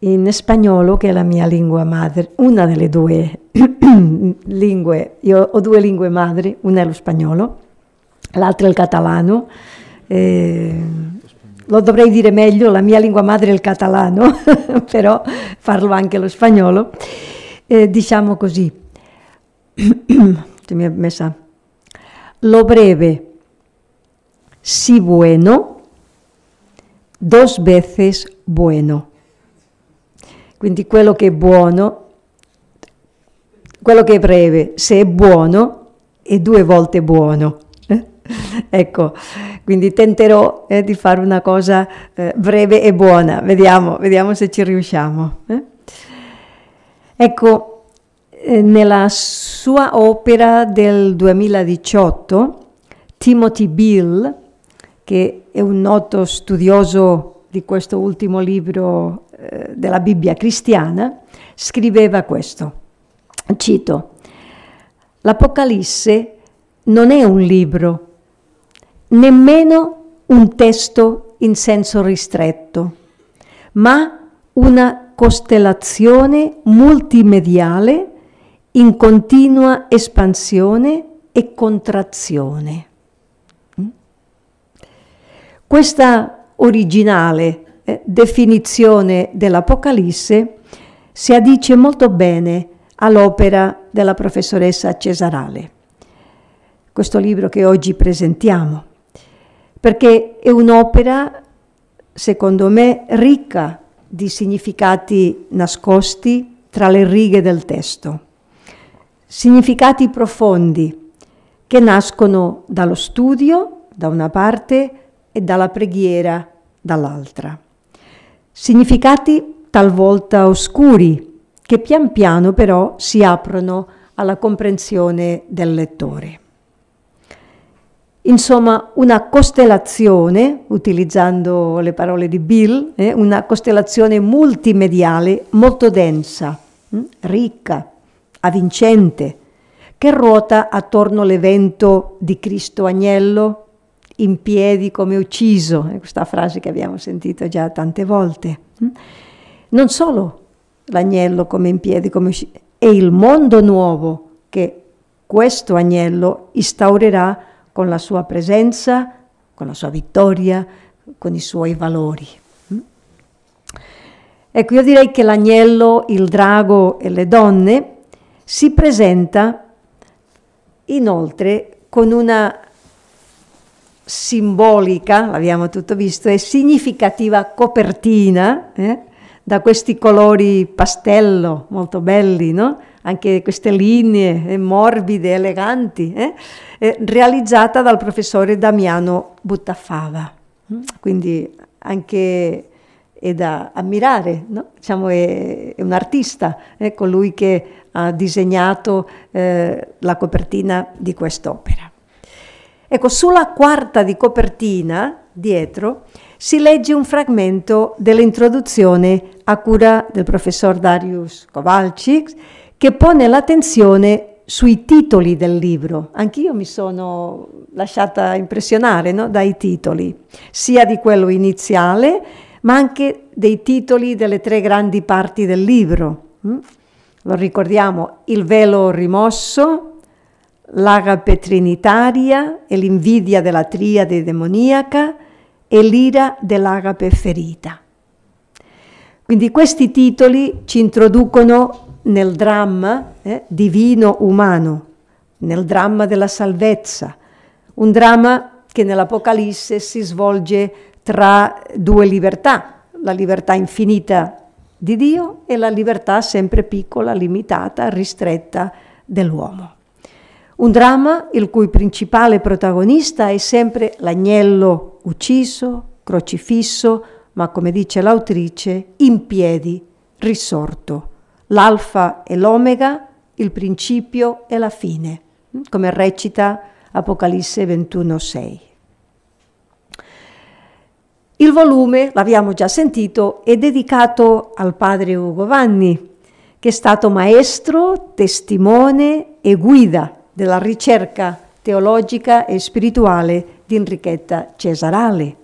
in spagnolo, che è la mia lingua madre, una delle due (clears throat) lingue, io ho due lingue madri, una è lo spagnolo, l'altra è il catalano. Eh, lo dovrei dire meglio, la mia lingua madre è il catalano, (laughs) però parlo anche lo spagnolo. Eh, diciamo così, (clears throat) mi è messa, lo breve, si bueno, dos veces bueno. Quindi quello che è buono, quello che è breve, se è buono, è due volte buono. (laughs) ecco, quindi tenterò eh, di fare una cosa eh, breve e buona, vediamo, vediamo se ci riusciamo. Eh? Ecco, eh, nella sua opera del 2018, Timothy Bill, che è un noto studioso di questo ultimo libro eh, della Bibbia cristiana, scriveva questo, cito, l'Apocalisse non è un libro, nemmeno un testo in senso ristretto, ma una costellazione multimediale in continua espansione e contrazione. Mm? Questa originale eh, definizione dell'Apocalisse si addice molto bene all'opera della professoressa Cesarale, questo libro che oggi presentiamo, perché è un'opera, secondo me, ricca di significati nascosti tra le righe del testo, significati profondi che nascono dallo studio, da una parte, e dalla preghiera, dall'altra significati talvolta oscuri, che pian piano però si aprono alla comprensione del lettore. Insomma, una costellazione, utilizzando le parole di Bill, eh, una costellazione multimediale molto densa, mh, hm, ricca, avvincente, che ruota attorno all'evento di Cristo Agnello, in piedi come ucciso, è questa frase che abbiamo sentito già tante volte. Mm? Non solo l'agnello come in piedi come ucciso, è il mondo nuovo che questo agnello instaurerà con la sua presenza, con la sua vittoria, con i suoi valori. Mm? Ecco, io direi che l'agnello, il drago e le donne si presenta inoltre con una simbolica, l'abbiamo tutto visto, e significativa copertina eh? da questi colori pastello molto belli, no? anche queste linee eh, morbide, eleganti, eh, eh? realizzata dal professore Damiano Buttafava. Mm? Quindi anche è da ammirare, no? diciamo è, è, un artista, è eh, colui che ha disegnato la copertina di quest'opera. Ecco, sulla quarta di copertina, dietro, si legge un frammento dell'introduzione a cura del professor Darius Kowalczyk che pone l'attenzione sui titoli del libro. Anch'io mi sono lasciata impressionare no? dai titoli, sia di quello iniziale, ma anche dei titoli delle tre grandi parti del libro. Mm? Lo ricordiamo, Il velo rimosso, l'agape trinitaria e l'invidia della triade demoniaca e l'ira dell'agape ferita. Quindi questi titoli ci introducono nel dramma eh, divino-umano, nel dramma della salvezza, un dramma che nell'Apocalisse si svolge tra due libertà, la libertà infinita di Dio e la libertà sempre piccola, limitata, ristretta dell'uomo. Un dramma il cui principale protagonista è sempre l'agnello ucciso, crocifisso, ma come dice l'autrice, in piedi, risorto. L'alfa e l'omega, il principio e la fine, come recita Apocalisse 21.6. Il volume, l'abbiamo già sentito, è dedicato al padre Ugo Vanni, che è stato maestro, testimone e guida della ricerca teologica e spirituale di Enrichetta Cesarale.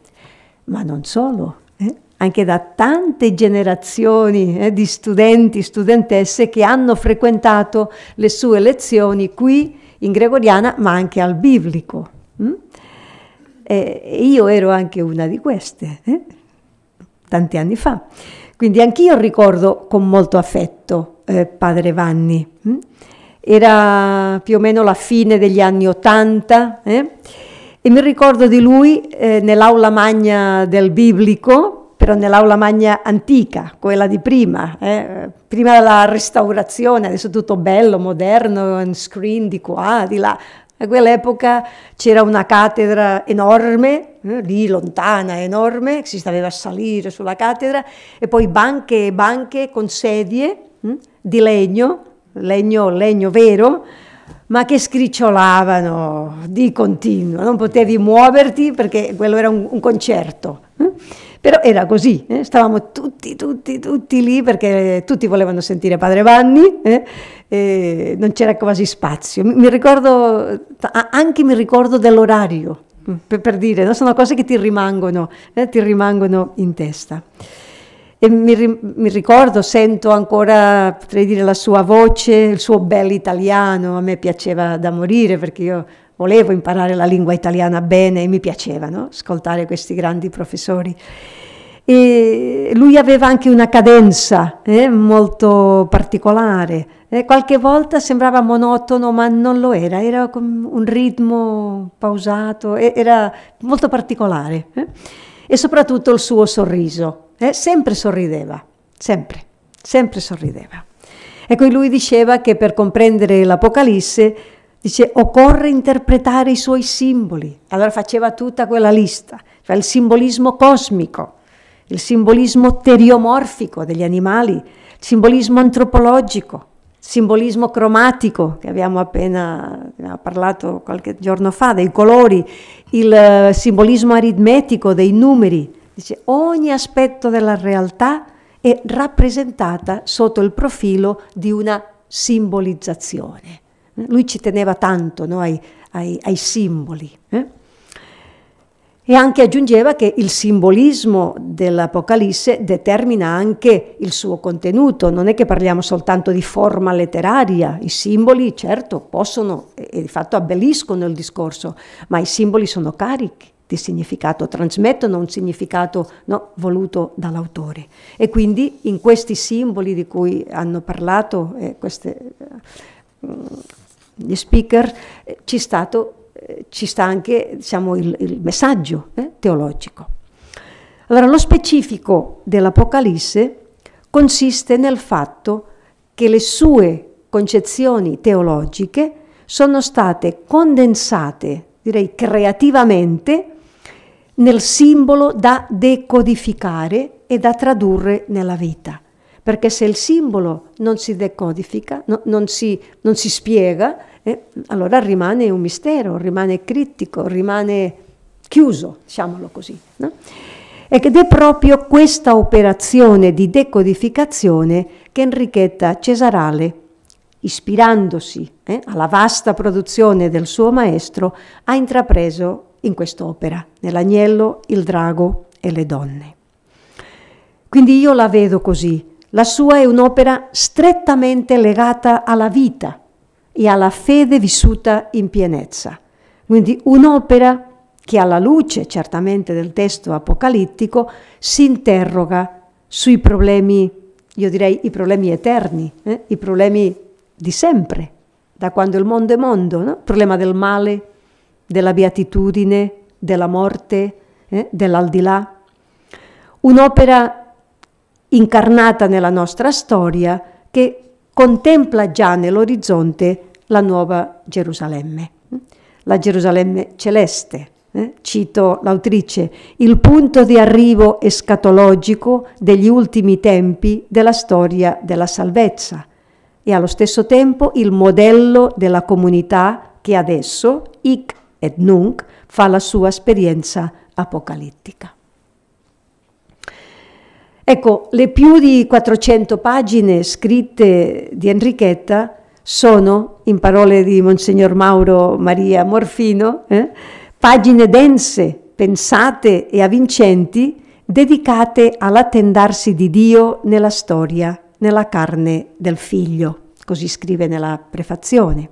Ma non solo, eh? anche da tante generazioni eh, di studenti, studentesse che hanno frequentato le sue lezioni qui in gregoriana, ma anche al biblico. Mm? Eh, io ero anche una di queste, eh? tanti anni fa. Quindi anch'io ricordo con molto affetto eh, Padre Vanni. Mm? era più o meno la fine degli anni Ottanta eh? e mi ricordo di lui eh, nell'aula magna del biblico, però nell'aula magna antica, quella di prima, eh? prima della restaurazione, adesso tutto bello, moderno, on screen di qua, di là. A quell'epoca c'era una cattedra enorme, eh, lì lontana, enorme, che si stava a salire sulla cattedra, e poi banche e banche con sedie hm, di legno, legno, legno vero, ma che scricciolavano di continuo, non potevi muoverti perché quello era un, un concerto. Eh? Però era così, eh? stavamo tutti, tutti, tutti lì perché tutti volevano sentire Padre Vanni, eh? non c'era quasi spazio. Mi, mi ricordo, anche mi ricordo dell'orario, mm, per, per, dire, no? sono cose che ti rimangono, eh? ti rimangono in testa e mi, mi, ricordo, sento ancora, potrei dire, la sua voce, il suo bel italiano, a me piaceva da morire perché io volevo imparare la lingua italiana bene e mi piaceva no? ascoltare questi grandi professori. E lui aveva anche una cadenza eh, molto particolare, eh, qualche volta sembrava monotono ma non lo era, era un ritmo pausato, era molto particolare. Eh e soprattutto il suo sorriso. Eh? Sempre sorrideva, sempre, sempre sorrideva. Ecco, lui diceva che per comprendere l'Apocalisse dice occorre interpretare i suoi simboli. Allora faceva tutta quella lista, cioè il simbolismo cosmico, il simbolismo teriomorfico degli animali, il simbolismo antropologico, il simbolismo cromatico che abbiamo appena, parlato qualche giorno fa, dei colori, il eh, simbolismo aritmetico dei numeri. Dice ogni aspetto della realtà è rappresentata sotto il profilo di una simbolizzazione. Lui ci teneva tanto no, ai, ai, ai simboli. Eh? E anche aggiungeva che il simbolismo dell'Apocalisse determina anche il suo contenuto, non è che parliamo soltanto di forma letteraria, i simboli certo possono e di fatto abbelliscono il discorso, ma i simboli sono carichi di significato, trasmettono un significato no, voluto dall'autore. E quindi in questi simboli di cui hanno parlato eh, queste, eh, gli speaker, eh, c'è stato ci sta anche diciamo, il, il, messaggio eh, teologico. Allora, lo specifico dell'Apocalisse consiste nel fatto che le sue concezioni teologiche sono state condensate, direi creativamente, nel simbolo da decodificare e da tradurre nella vita perché se il simbolo non si decodifica, no, non, si, non, si, spiega, eh, allora rimane un mistero, rimane critico, rimane chiuso, diciamolo così. No? Ed è proprio questa operazione di decodificazione che Enrichetta Cesarale, ispirandosi eh, alla vasta produzione del suo maestro, ha intrapreso in quest'opera, nell'agnello, il drago e le donne. Quindi io la vedo così, la sua è un'opera strettamente legata alla vita e alla fede vissuta in pienezza. Quindi un'opera che alla luce certamente del testo apocalittico si interroga sui problemi, io direi i problemi eterni, eh? i problemi di sempre, da quando il mondo è mondo, no? il problema del male, della beatitudine, della morte, eh? dell'aldilà. Un'opera incarnata nella nostra storia che contempla già nell'orizzonte la nuova Gerusalemme, la Gerusalemme celeste. Eh? Cito l'autrice, il punto di arrivo escatologico degli ultimi tempi della storia della salvezza e allo stesso tempo il modello della comunità che adesso, hic et nunc, fa la sua esperienza apocalittica. Ecco, le più di 400 pagine scritte di Enrichetta sono, in parole di Monsignor Mauro Maria Morfino, eh, pagine dense, pensate e avvincenti, dedicate all'attendarsi di Dio nella storia, nella carne del figlio, così scrive nella prefazione.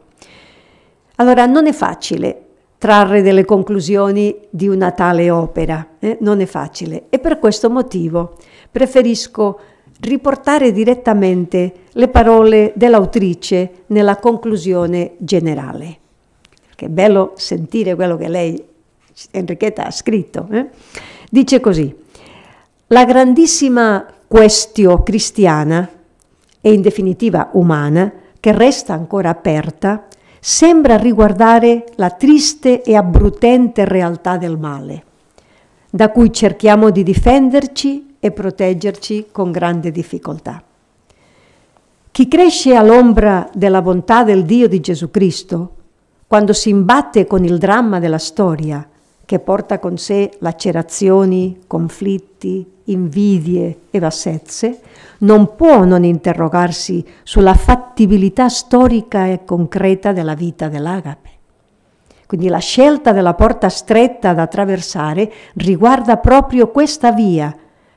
Allora, non è facile trarre delle conclusioni di una tale opera, eh? non è facile e per questo motivo preferisco riportare direttamente le parole dell'autrice nella conclusione generale. Che bello sentire quello che lei, Enrichetta, ha scritto. Eh? Dice così, la grandissima questio cristiana e in definitiva umana, che resta ancora aperta, sembra riguardare la triste e abbrutente realtà del male, da cui cerchiamo di difenderci e proteggerci con grande difficoltà. Chi cresce all'ombra della bontà del Dio di Gesù Cristo, quando si imbatte con il dramma della storia, che porta con sé lacerazioni, conflitti, invidie e bassezze, non può non interrogarsi sulla fattibilità storica e concreta della vita dell'Agape. Quindi la scelta della porta stretta da attraversare riguarda proprio questa via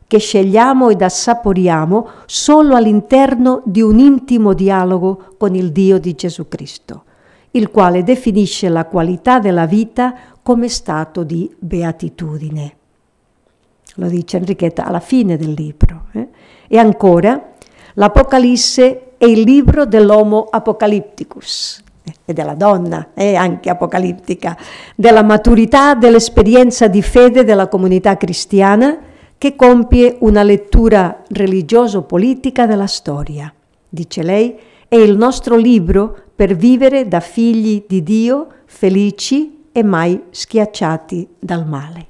che scegliamo ed assaporiamo solo all'interno di un intimo dialogo con il Dio di Gesù Cristo, il quale definisce la qualità della vita come stato di beatitudine. Lo dice Enrichetta alla fine del libro. Eh? E ancora, l'Apocalisse è il libro dell'Homo Apocalypticus eh, e della donna, eh? anche apocalittica, della maturità dell'esperienza di fede della comunità cristiana che compie una lettura religioso-politica della storia. Dice lei, è il nostro libro per vivere da figli di Dio felici e mai schiacciati dal male.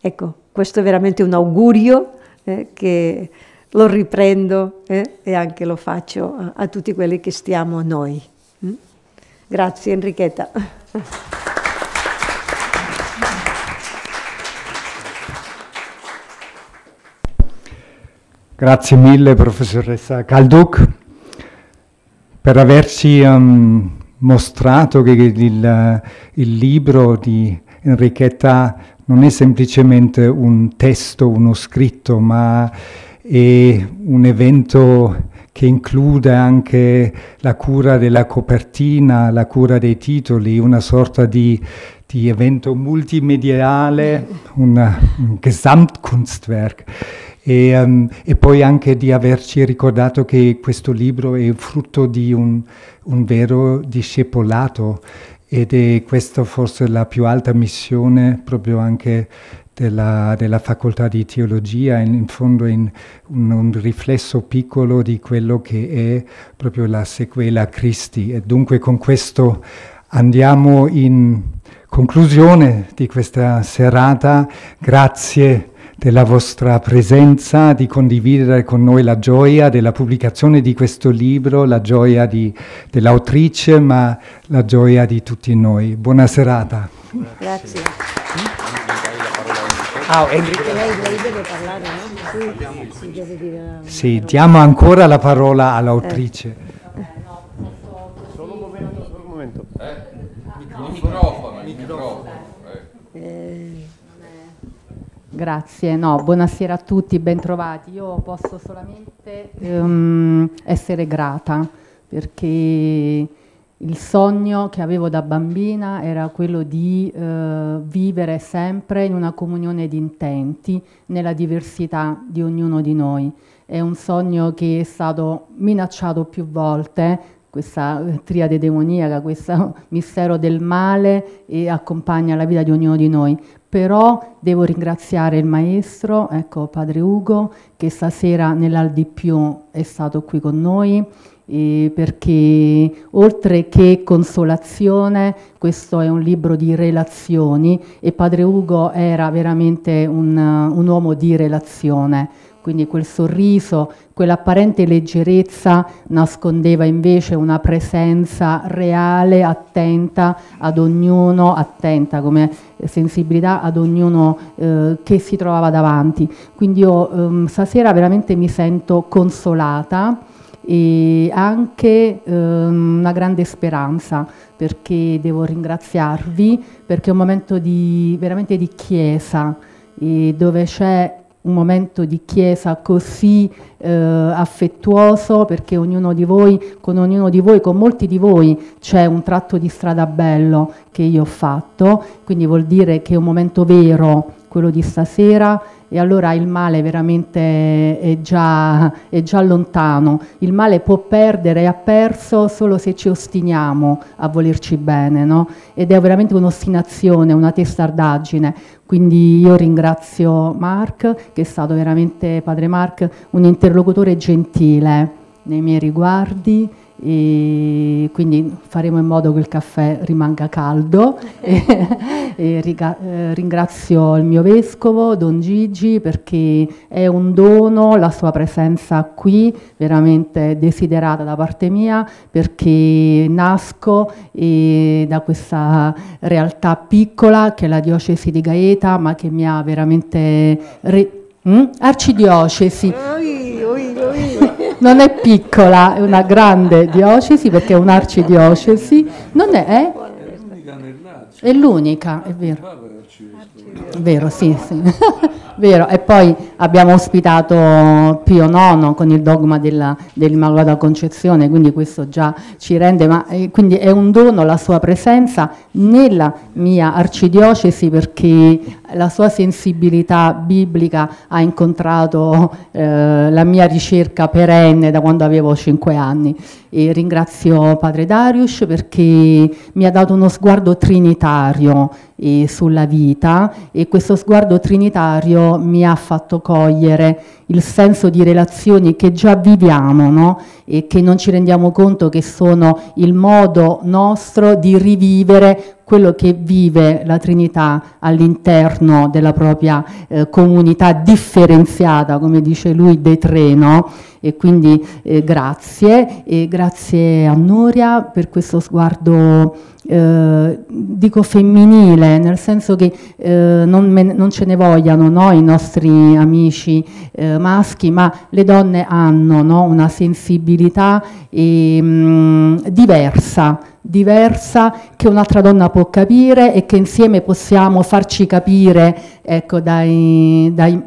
Ecco, questo è veramente un augurio eh, che lo riprendo eh, e anche lo faccio a, a, tutti quelli che stiamo noi. Mm? Grazie Enrichetta. (laughs) Grazie mille professoressa Calduc per averci um, mostrato che il, il libro di Enrichetta non è semplicemente un testo, uno scritto, ma è un evento che include anche la cura della copertina, la cura dei titoli, una sorta di, di evento multimediale, una, un Gesamtkunstwerk e, um, e, poi anche di averci ricordato che questo libro è frutto di un, un vero discepolato ed è questa forse la più alta missione proprio anche della, della, facoltà di teologia, in, in fondo in un, un, riflesso piccolo di quello che è proprio la sequela a Cristi. E dunque con questo andiamo in conclusione di questa serata. Grazie della vostra presenza, di condividere con noi la gioia della pubblicazione di questo libro, la gioia di, dell'autrice, ma la gioia di tutti noi. Buona serata. Grazie. Ah, Enrico. Sì, diamo ancora la parola all'autrice. Eh. Solo un momento, solo un momento. Eh? Microfono, microfono. Grazie, no, buonasera a tutti, bentrovati. Io posso solamente um, essere grata perché il sogno che avevo da bambina era quello di uh, vivere sempre in una comunione di intenti, nella diversità di ognuno di noi. È un sogno che è stato minacciato più volte questa triade demoniaca, questo mistero del male e accompagna la vita di ognuno di noi. Però devo ringraziare il maestro, ecco padre Ugo, che stasera nell'Aldi più è stato qui con noi, perché oltre che consolazione, questo è un libro di relazioni e padre Ugo era veramente un, un uomo di relazione quindi quel sorriso, quell'apparente leggerezza nascondeva invece una presenza reale, attenta ad ognuno, attenta come sensibilità ad ognuno eh, che si trovava davanti. Quindi io ehm, stasera veramente mi sento consolata e anche ehm, una grande speranza perché devo ringraziarvi perché è un momento di, veramente di chiesa e dove c'è un momento di chiesa così eh, affettuoso perché ognuno di voi, con ognuno di voi, con molti di voi c'è un tratto di strada bello che io ho fatto, quindi vuol dire che è un momento vero quello di stasera e allora il male veramente è già, è già lontano. Il male può perdere e ha perso solo se ci ostiniamo a volerci bene, no? ed è veramente un'ostinazione, una testardaggine. Quindi io ringrazio Mark, che è stato veramente, padre Mark, un interlocutore gentile nei miei riguardi e quindi faremo in modo che il caffè rimanga caldo. (laughs) e, e riga, eh, ringrazio il mio vescovo, Don Gigi, perché è un dono la sua presenza qui, veramente desiderata da parte mia, perché nasco eh, da questa realtà piccola che è la diocesi di Gaeta, ma che mi ha veramente... Re- mm? Arcidiocesi. Oi, oi, oi non è piccola, è una grande diocesi perché è un'arcidiocesi, non è, è è l'unica, è vero. È vero, sì, sì vero. E poi abbiamo ospitato Pio IX con il dogma della, dell'Immacolata Concezione, quindi questo già ci rende, ma eh, quindi è un dono la sua presenza nella mia arcidiocesi perché la sua sensibilità biblica ha incontrato eh, la mia ricerca perenne da quando avevo cinque anni. E ringrazio Padre Darius perché mi ha dato uno sguardo trinitario eh, sulla vita e questo sguardo trinitario mi ha fatto cogliere il senso di relazioni che già viviamo no? e che non ci rendiamo conto che sono il modo nostro di rivivere quello che vive la Trinità all'interno della propria eh, comunità differenziata, come dice lui, dei tre, no? E quindi eh, grazie, e grazie a Nuria per questo sguardo, eh, dico femminile, nel senso che eh, non, me, non, ce ne vogliano no? i nostri amici eh, maschi, ma le donne hanno no, una sensibilità eh, mh, diversa, diversa che un'altra donna può capire e che insieme possiamo farci capire ecco, dai, dai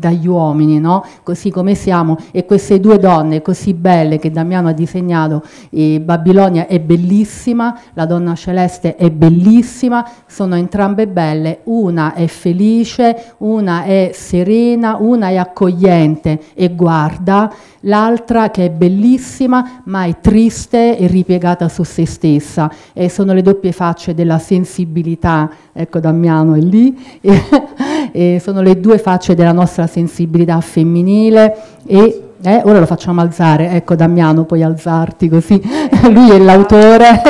dagli uomini, no? così come siamo, e queste due donne così belle che Damiano ha disegnato, eh, Babilonia è bellissima, la donna celeste è bellissima, sono entrambe belle, una è felice, una è serena, una è accogliente e guarda, l'altra che è bellissima ma è triste e ripiegata su se stessa e sono le doppie facce della sensibilità, ecco Damiano è lì, e, (laughs) e sono le due facce della nostra sensibilità femminile e eh, ora lo facciamo alzare, ecco Damiano puoi alzarti così, (laughs) lui è l'autore,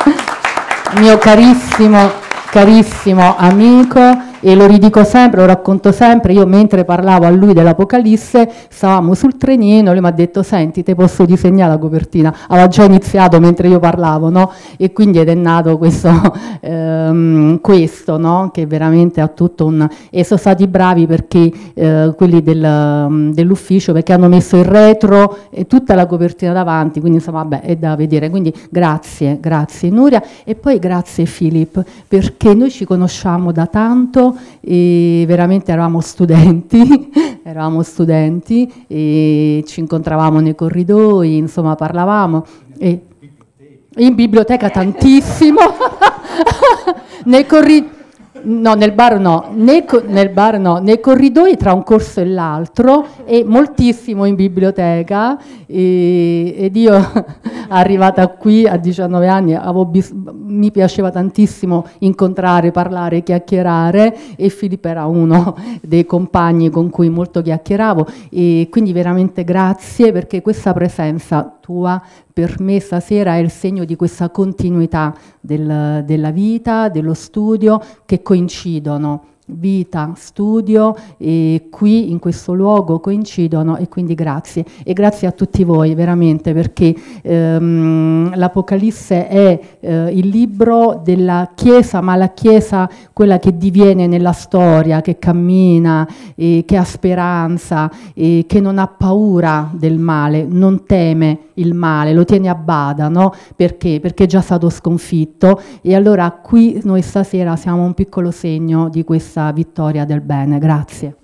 (laughs) mio carissimo, carissimo amico e lo ridico sempre, lo racconto sempre, io mentre parlavo a lui dell'Apocalisse stavamo sul trenino, lui mi ha detto senti te posso disegnare la copertina, aveva già iniziato mentre io parlavo no? e quindi ed è nato questo, (laughs) ehm, questo no? che veramente ha tutto un... e sono stati bravi perché eh, quelli del, dell'ufficio perché hanno messo il retro e eh, tutta la copertina davanti, quindi insomma vabbè è da vedere, quindi grazie, grazie Nuria e poi grazie Filippo perché noi ci conosciamo da tanto e veramente eravamo studenti, (laughs) eravamo studenti e ci incontravamo nei corridoi, insomma parlavamo. E in biblioteca tantissimo, (laughs) nei corridoi No, nel bar no, né, nel bar no, nei corridoi tra un corso e l'altro e moltissimo in biblioteca e, ed io (laughs) arrivata qui a 19 anni bis- mi piaceva tantissimo incontrare, parlare, chiacchierare e Filippo era uno (laughs) dei compagni con cui molto chiacchieravo e quindi veramente grazie perché questa presenza tua per me stasera è il segno di questa continuità del, della vita, dello studio, che coincidono vita, studio e qui in questo luogo coincidono e quindi grazie e grazie a tutti voi veramente perché ehm, l'Apocalisse è eh, il libro della Chiesa ma la Chiesa quella che diviene nella storia, che cammina, e che ha speranza, e che non ha paura del male, non teme il male, lo tiene a bada, no? Perché? Perché è già stato sconfitto e allora qui noi stasera siamo un piccolo segno di questa vittoria del bene. Grazie.